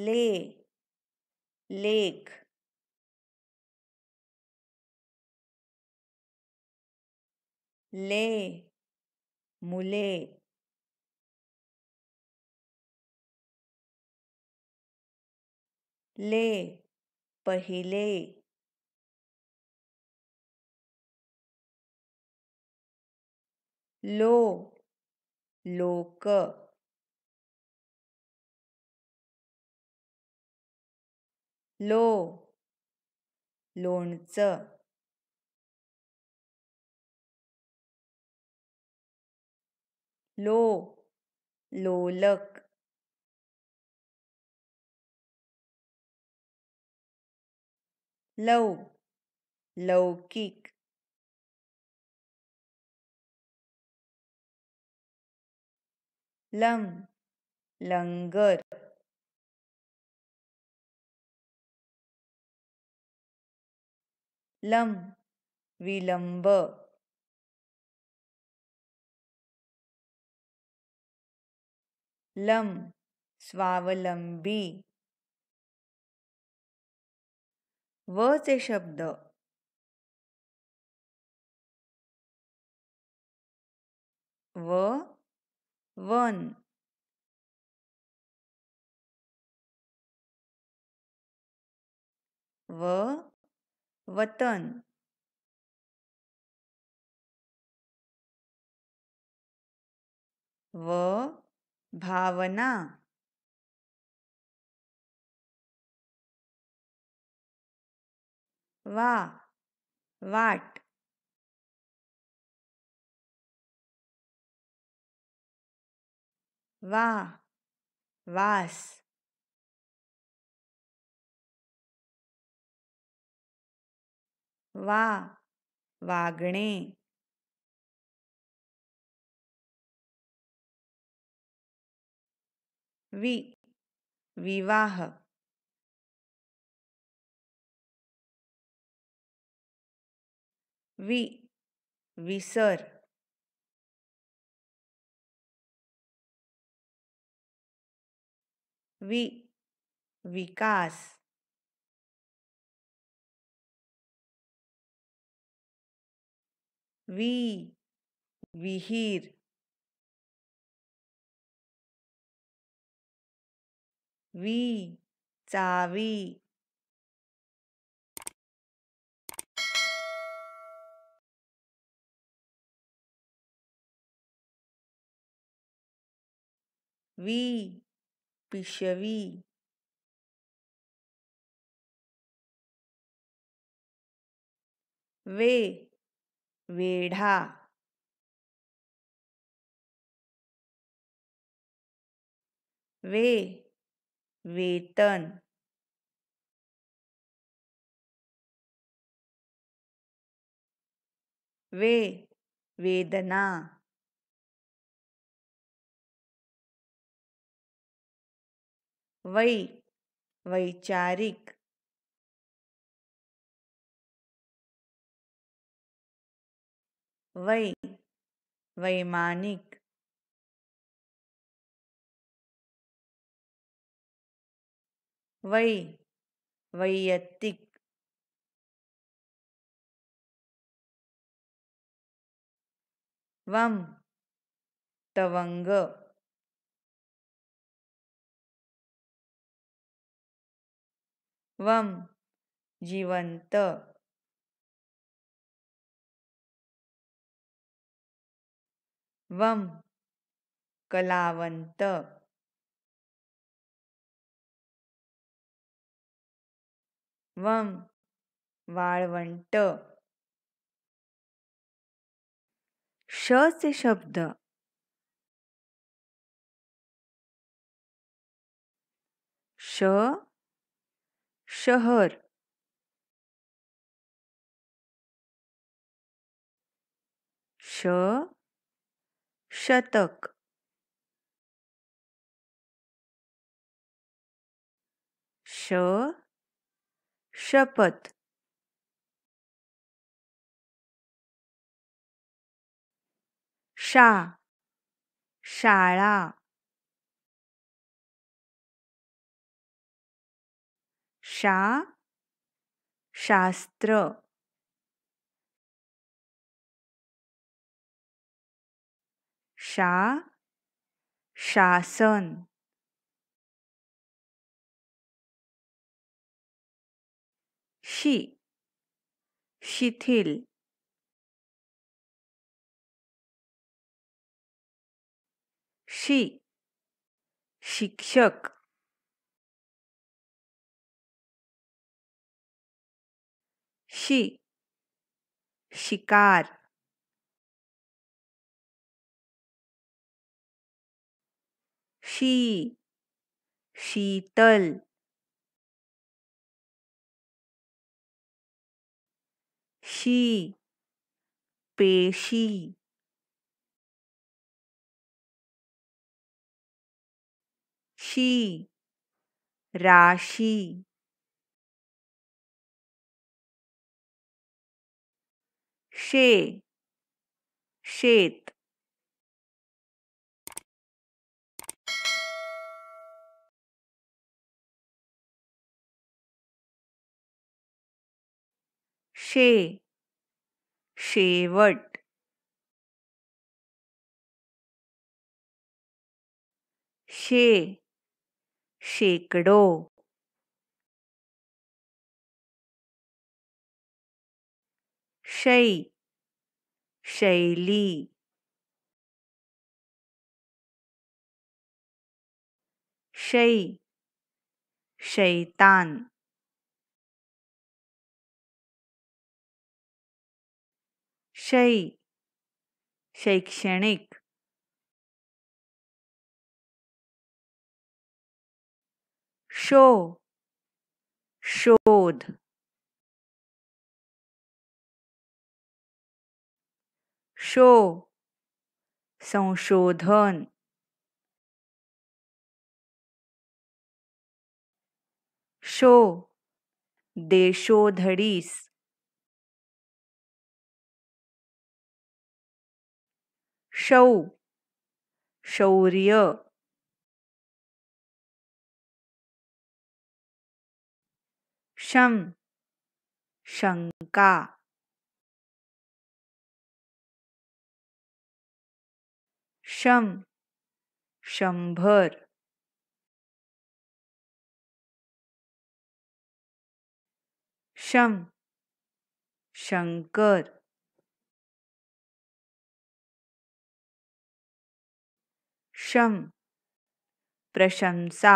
ले लेख ले मुले ले पहले लो लोक लो लोणच लो लोलक लव लौकिक लम लंगर लम विलंब लम स्वावलंबी वचे शब्द व वन व वतन व भावना वा वाट वा वास वा वागणे वि विवाह वि विसर वि विकास वी विहीर वी चावी वी पिशवी वे वेढा वे वेतन वे वेदना वै वैचारिक वै वैमानिक वै वैयक्तिक वम तवंग वम जीवंत वम कलावंत वम वाळवंट श से शब्द श शहर श शतक श शपथ शा शाळा शा शास्त्र शा शासन शी शिथिल शी शिक्षक शी शिकार शी शीतल शी पेशी शी राशि शे शेत शे शेवट शे शेकडो شيء شيلي شيء شيطان شيء शैक्षणिक शो शोध शो संशोधन शो देशोधडीस शौ शौर्य शम शंका शं शंभर शं शंकर शं प्रशंसा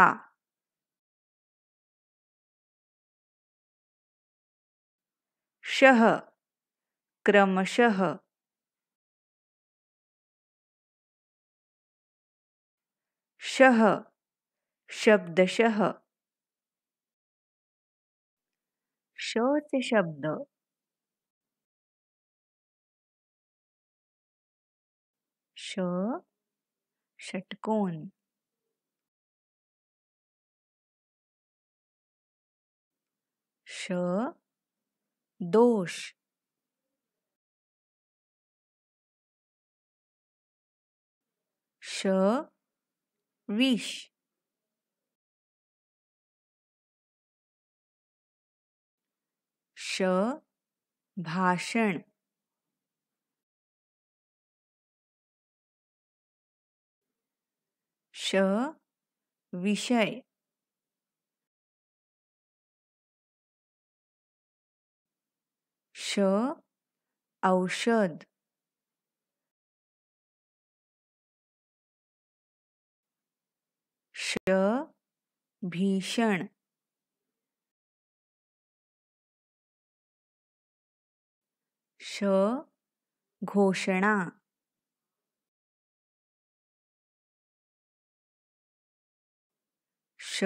शह क्रमशः शह शब्दशह श शब्द श षटकोन श दोष श विश श भाषण श विषय श औषध श भीषण श घोषणा श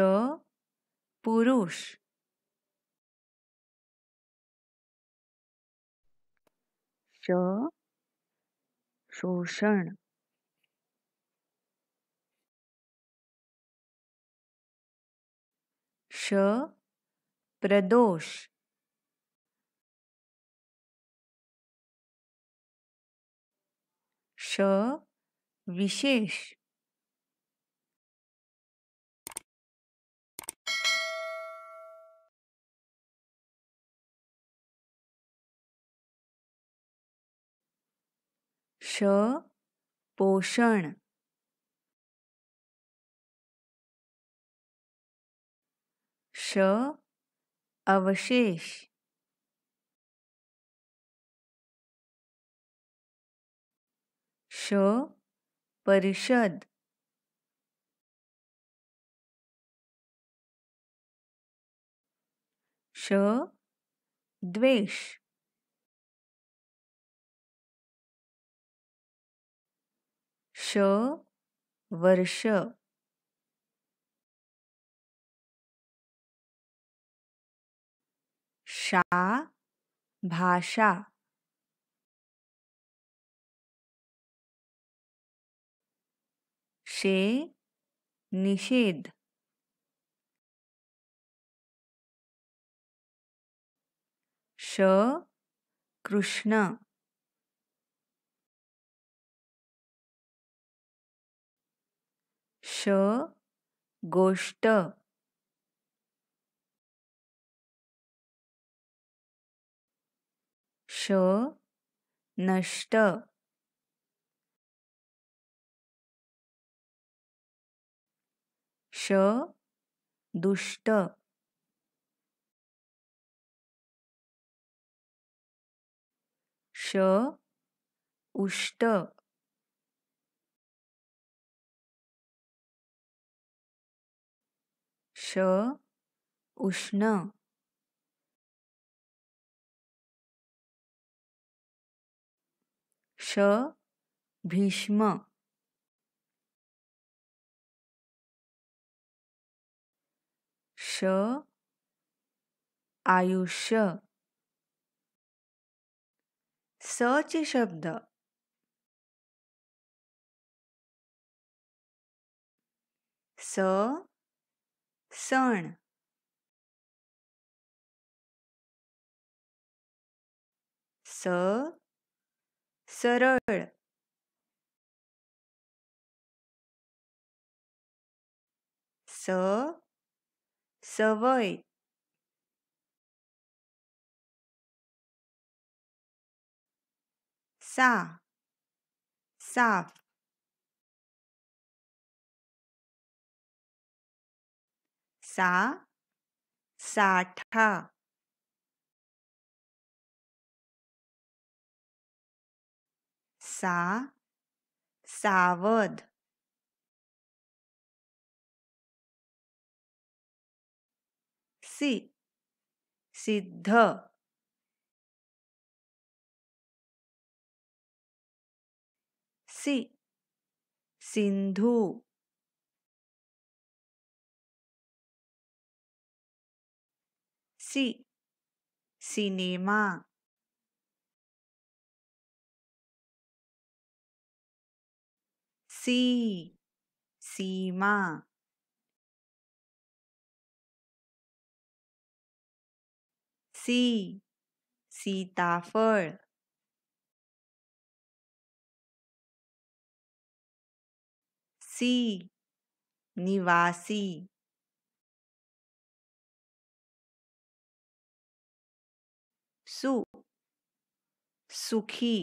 पुरुष श शोषण श प्रदोष श विशेष श पोषण श अवशेष श परिषद श द्वेष श वर्ष भाषा भाषा शे निषेध श कृष्ण श गोष्ट श नष्ट श दुष्ट श उष्ट श उष्ण क्ष भीष्म श आयुष्य सचे शब्द स सण स सरल स सवय सा साफ सा साठा सा सावध सी सिद्ध सी सिंधु सी सिनेमा सी सीमा सी सीताफळ सी निवासी सु सुखी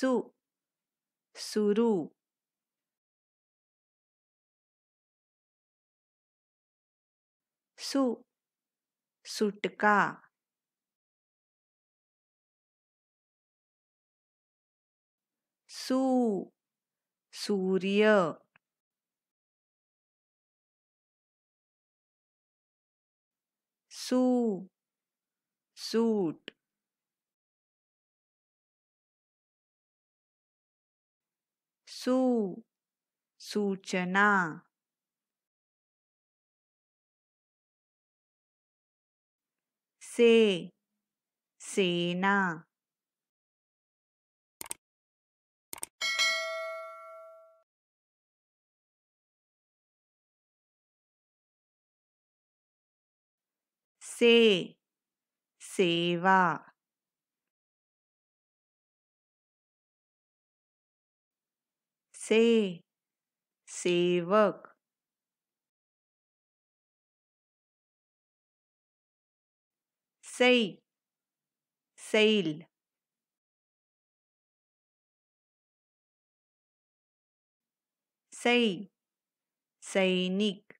सु शुरू सु सुटका सु सूर्य सू सूट सु सूचना से सेना से सेवा से सेवक sail sail say सैनिक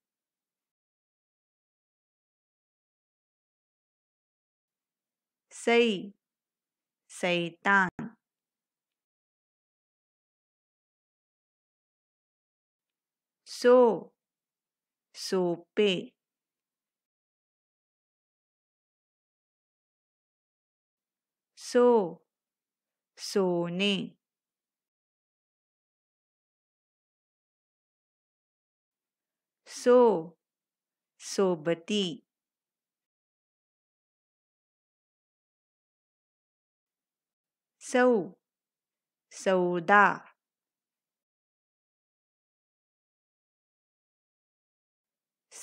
सई सैतान so sope so sone so sobati so, so da.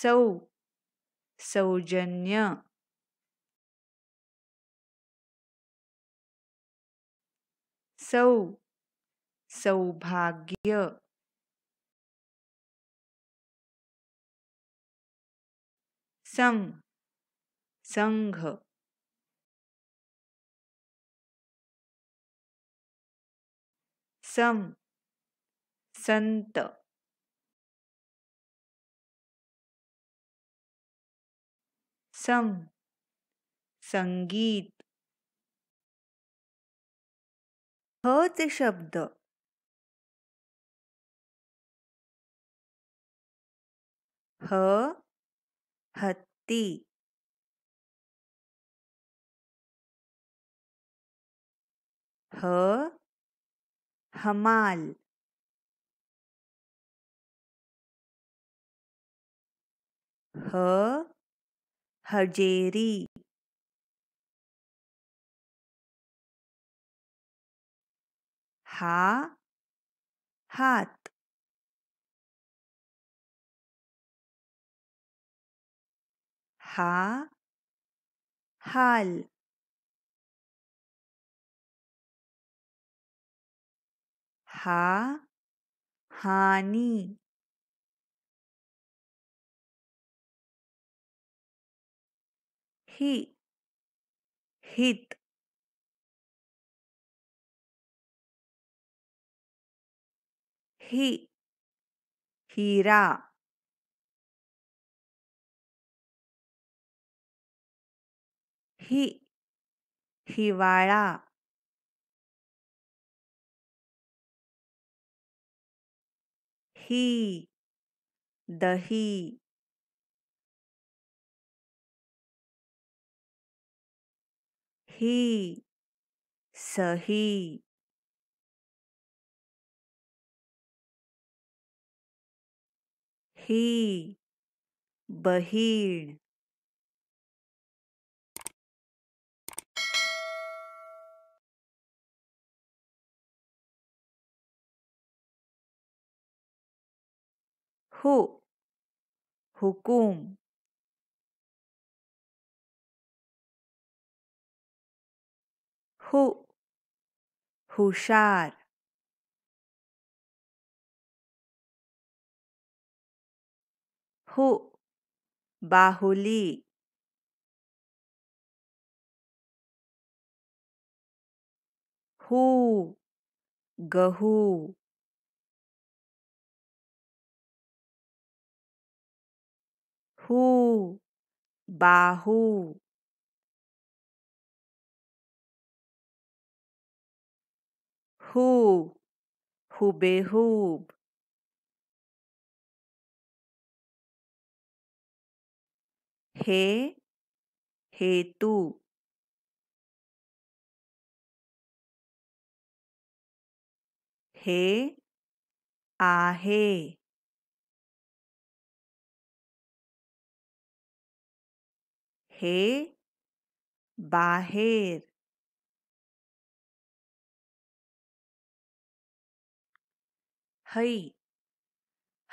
सौ सौजन्य सौ सौभाग्य सं संघ सम संत सम संगीत हचे शब्द ह हत्ती ह हमाल ह हजेरी हा हाथ हा हाल हा हानी ही हित ही हीरा ही हिवाळा ही दही सही सही ही बहीण हो हुकुम हु हुशार हु बाहुली हु गहू हु बाहू खूब हुबेहूब हे हेतु हे आहे हे बाहेर है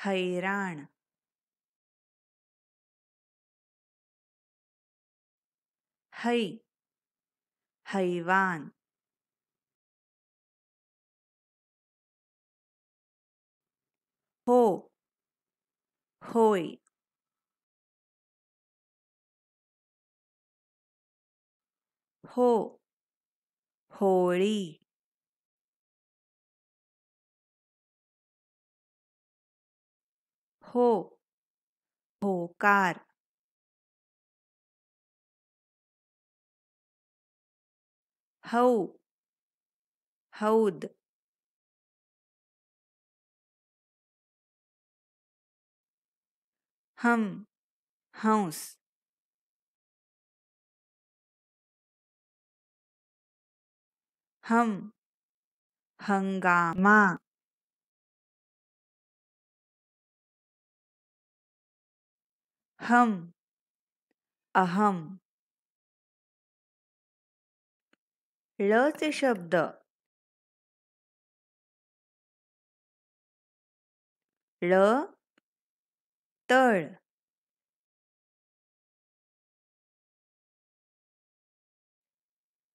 हैरान है हैवान हो होय हो होळी हो होकार हऊ हौद हम हंस हम हंगामा हम अहम ल से शब्द ल तल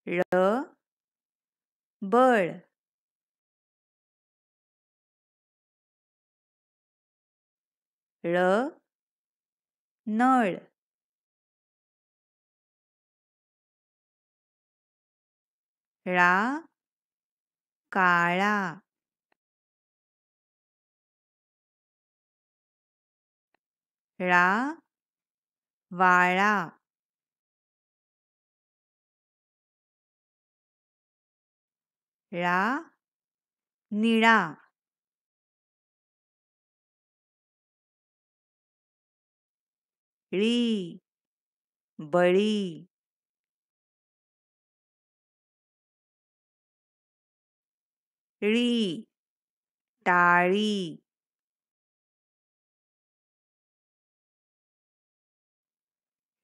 ल बल ल नळ रा काळा रा वाळा रा निळा ड़ी बड़ी ड़ी टाड़ी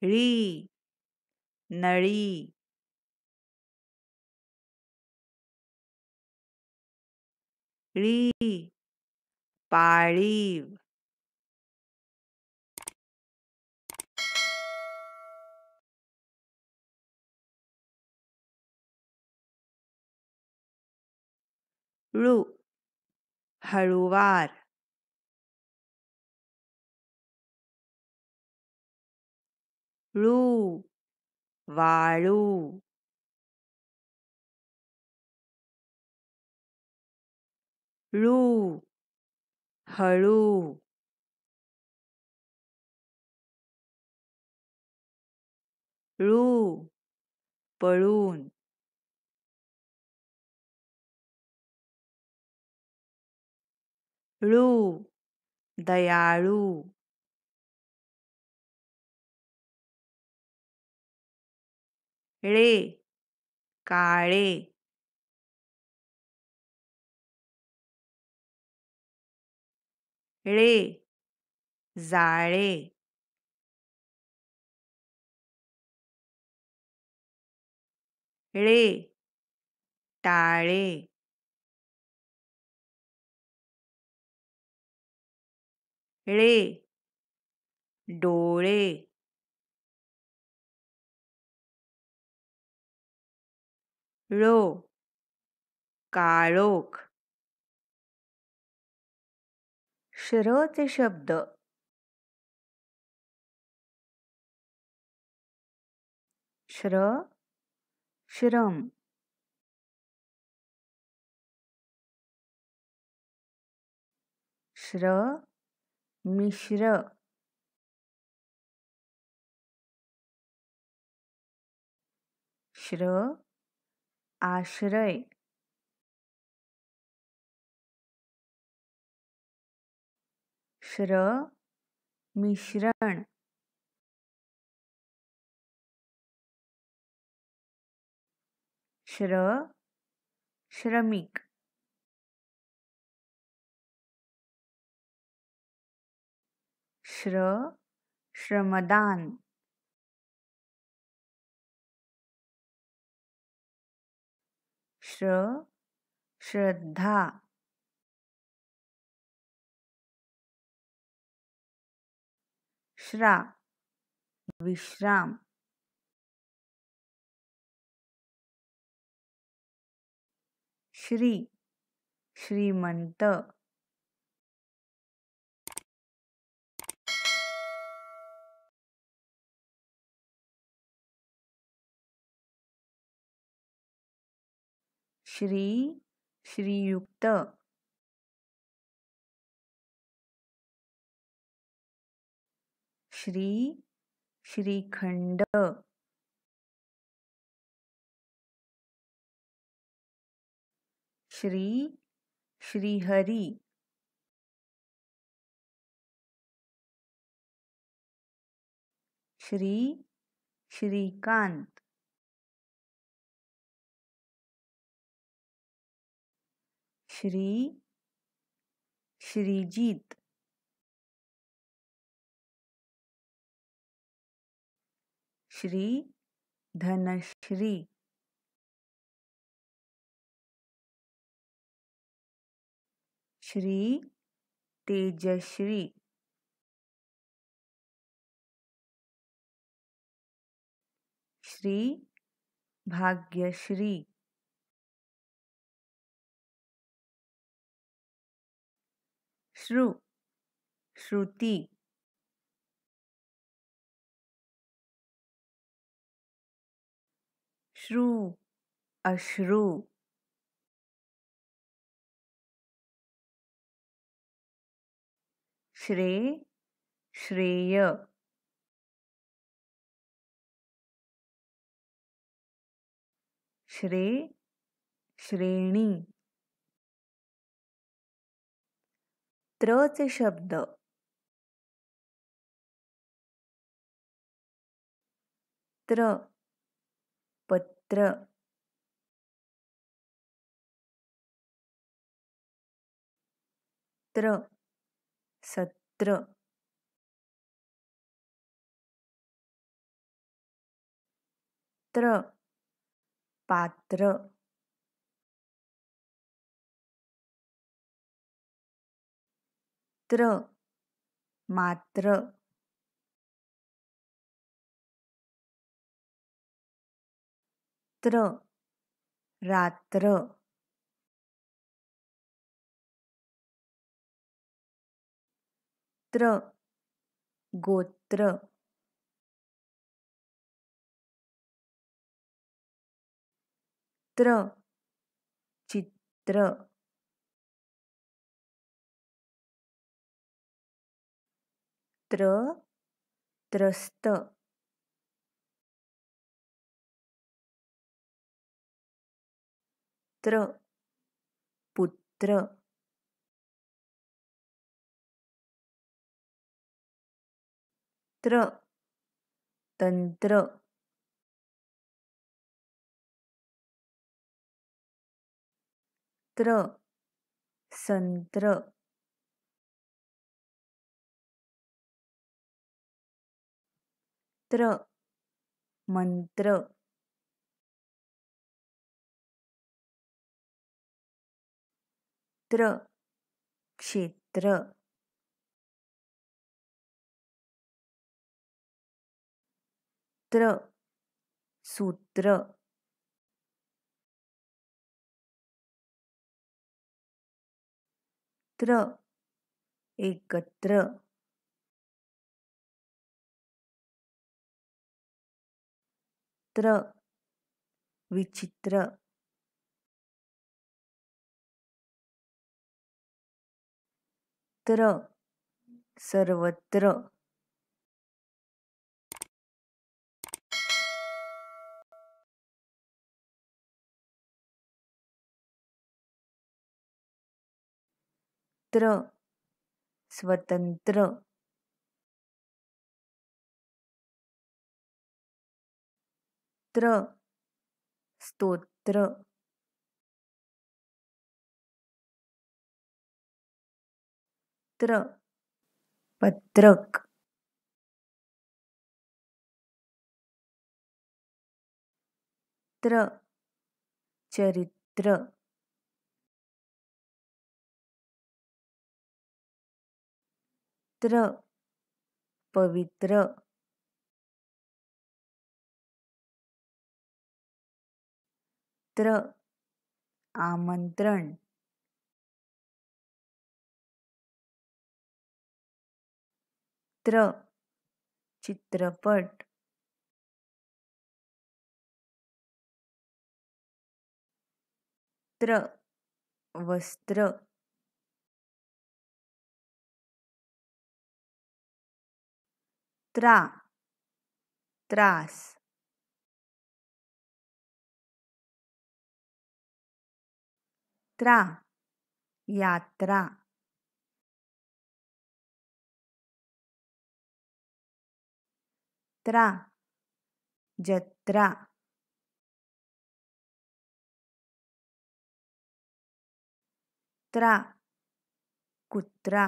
री नड़ी री पाड़ी रू हरुवार रू वाळू रू हळू रू पळून ड़ू दयालु ड़े काड़े ड़े जाड़े ड़े टाळे ळे डोळे ळो काळोख श्रचे शब्द श्र श्रम श्र मिश्र श्र आश्रय श्र मिश्रण श्र श्रमिक श्र श्रमदान श्र श्रद्धा श्रा विश्राम श्री श्रीमंत श्री श्रीयुक्त श्री श्रीखंड श्री श्रीहरि श्री श्रीकांत श्री श्रीजीत श्री धनश्री श्री तेजश्री श्री भाग्यश्री श्रु श्रुति श्रु अश्रु श्रेय श्रेय श्रेय श्रेणी क्रचे शब्द त्र पत्र त्र सत्र त्र पात्र मात्र मात्र त्र रात्र त्र गोत्र त्र चित्र tro, trostó. Tro, putro. Tro, tantro. Tro, santro. त्र मंत्र त्र क्षेत्र त्र सूत्र त्र एकत्र त्र, विचित्र त्र सर्वत्र त्र स्वतंत्र त्र स्तोत्र त्र पत्रक त्र चरित्र त्र पवित्र त्र आमंत्रण त्र चित्रपट त्र वस्त्र त्रा त्रास यात्रा यात्रा त्रा जत्रा त्रा कुत्रा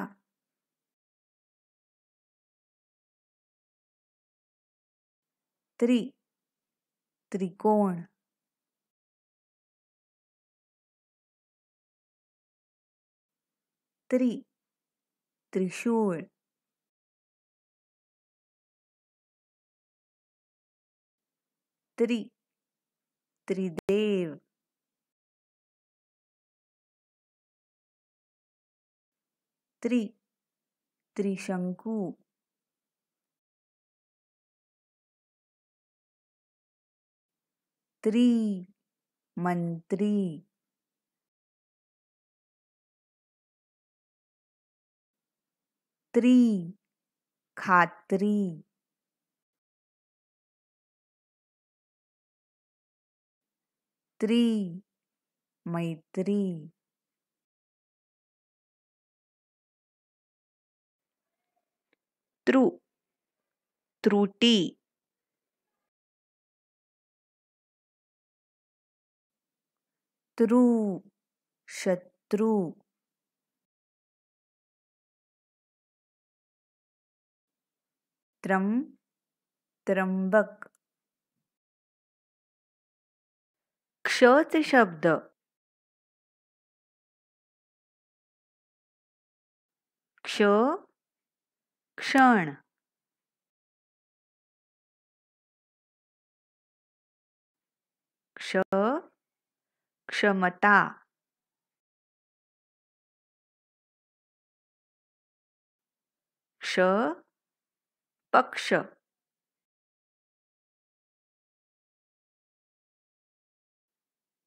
त्रि त्रिकोण त्री त्रिशूल त्रि त्रिदेव त्रि त्रिशंकु त्रि मंत्री त्री खात्री त्री मैत्री त्रु त्रुटि त्रु शत्रु त्रम त्र्यंबक क्षच शब्द क्ष क्षण क्ष क्षमता क्ष पक्ष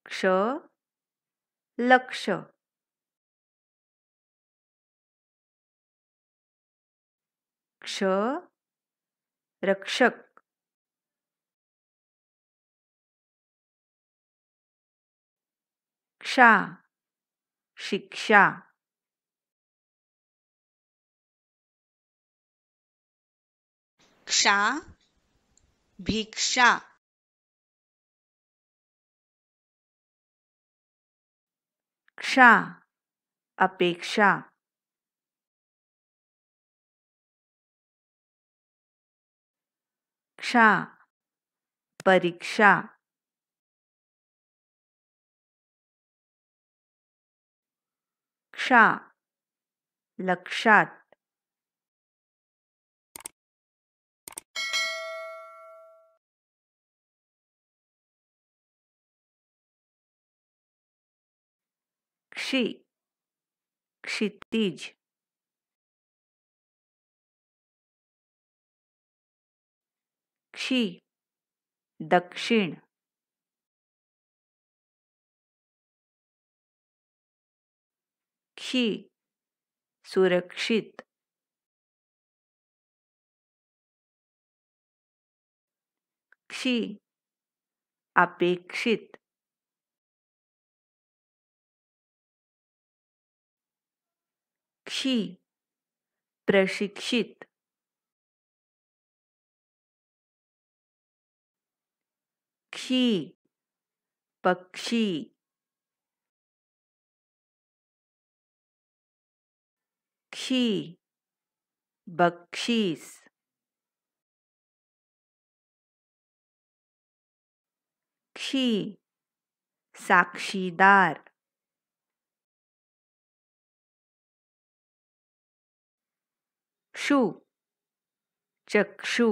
क्ष लक्ष क्ष रक्षक क्षा शिक्षा भिक्षा भिक्षा क्षा अपेक्षा क्षा परीक्षा क्षा लक्षात क्षि क्षितिज क्षि दक्षिण क्षी सुरक्षित क्षी अपेक्षित पक्षी प्रशिक्षित क्षी पक्षी क्षी बक्षीस क्षी साक्षीदार शु चक्षु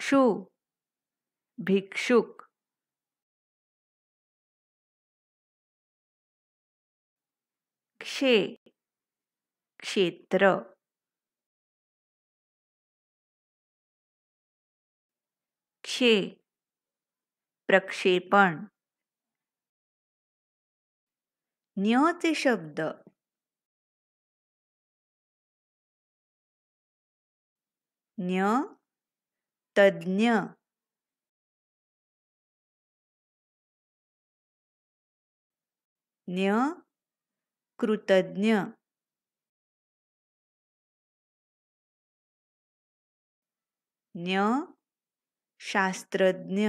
क्षु भिक्षुक क्षे क्षेत्र क्षे प्रक्षेपण न्यचे शब्द न्य तज्ञ न्य कृतज्ञ न्य शास्त्रज्ञ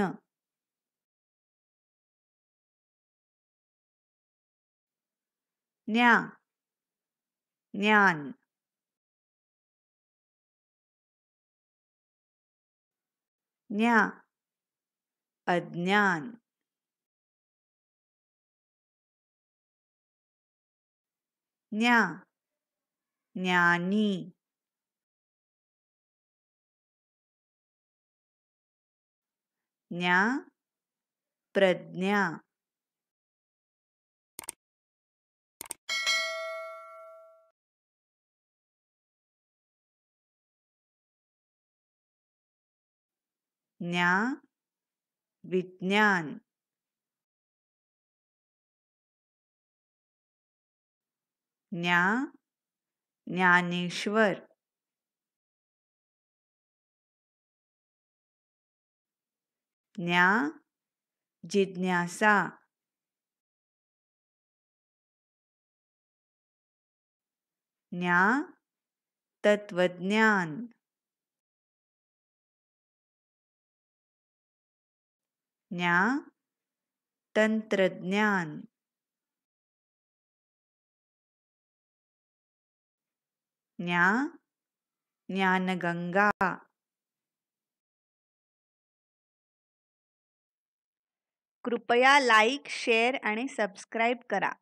nya nyan nya अज्ञान न्या ज्ञानी न्या प्रज्ञा ज्ञा विज्ञान ज्ञा ज्ञानेश्वर ज्ञा जिज्ञासा तत्वज्ञान ज्ञा तंत्रज्ञान ज्ञा ज्ञानगंगा कृपया लाईक शेअर आणि सबस्क्राईब करा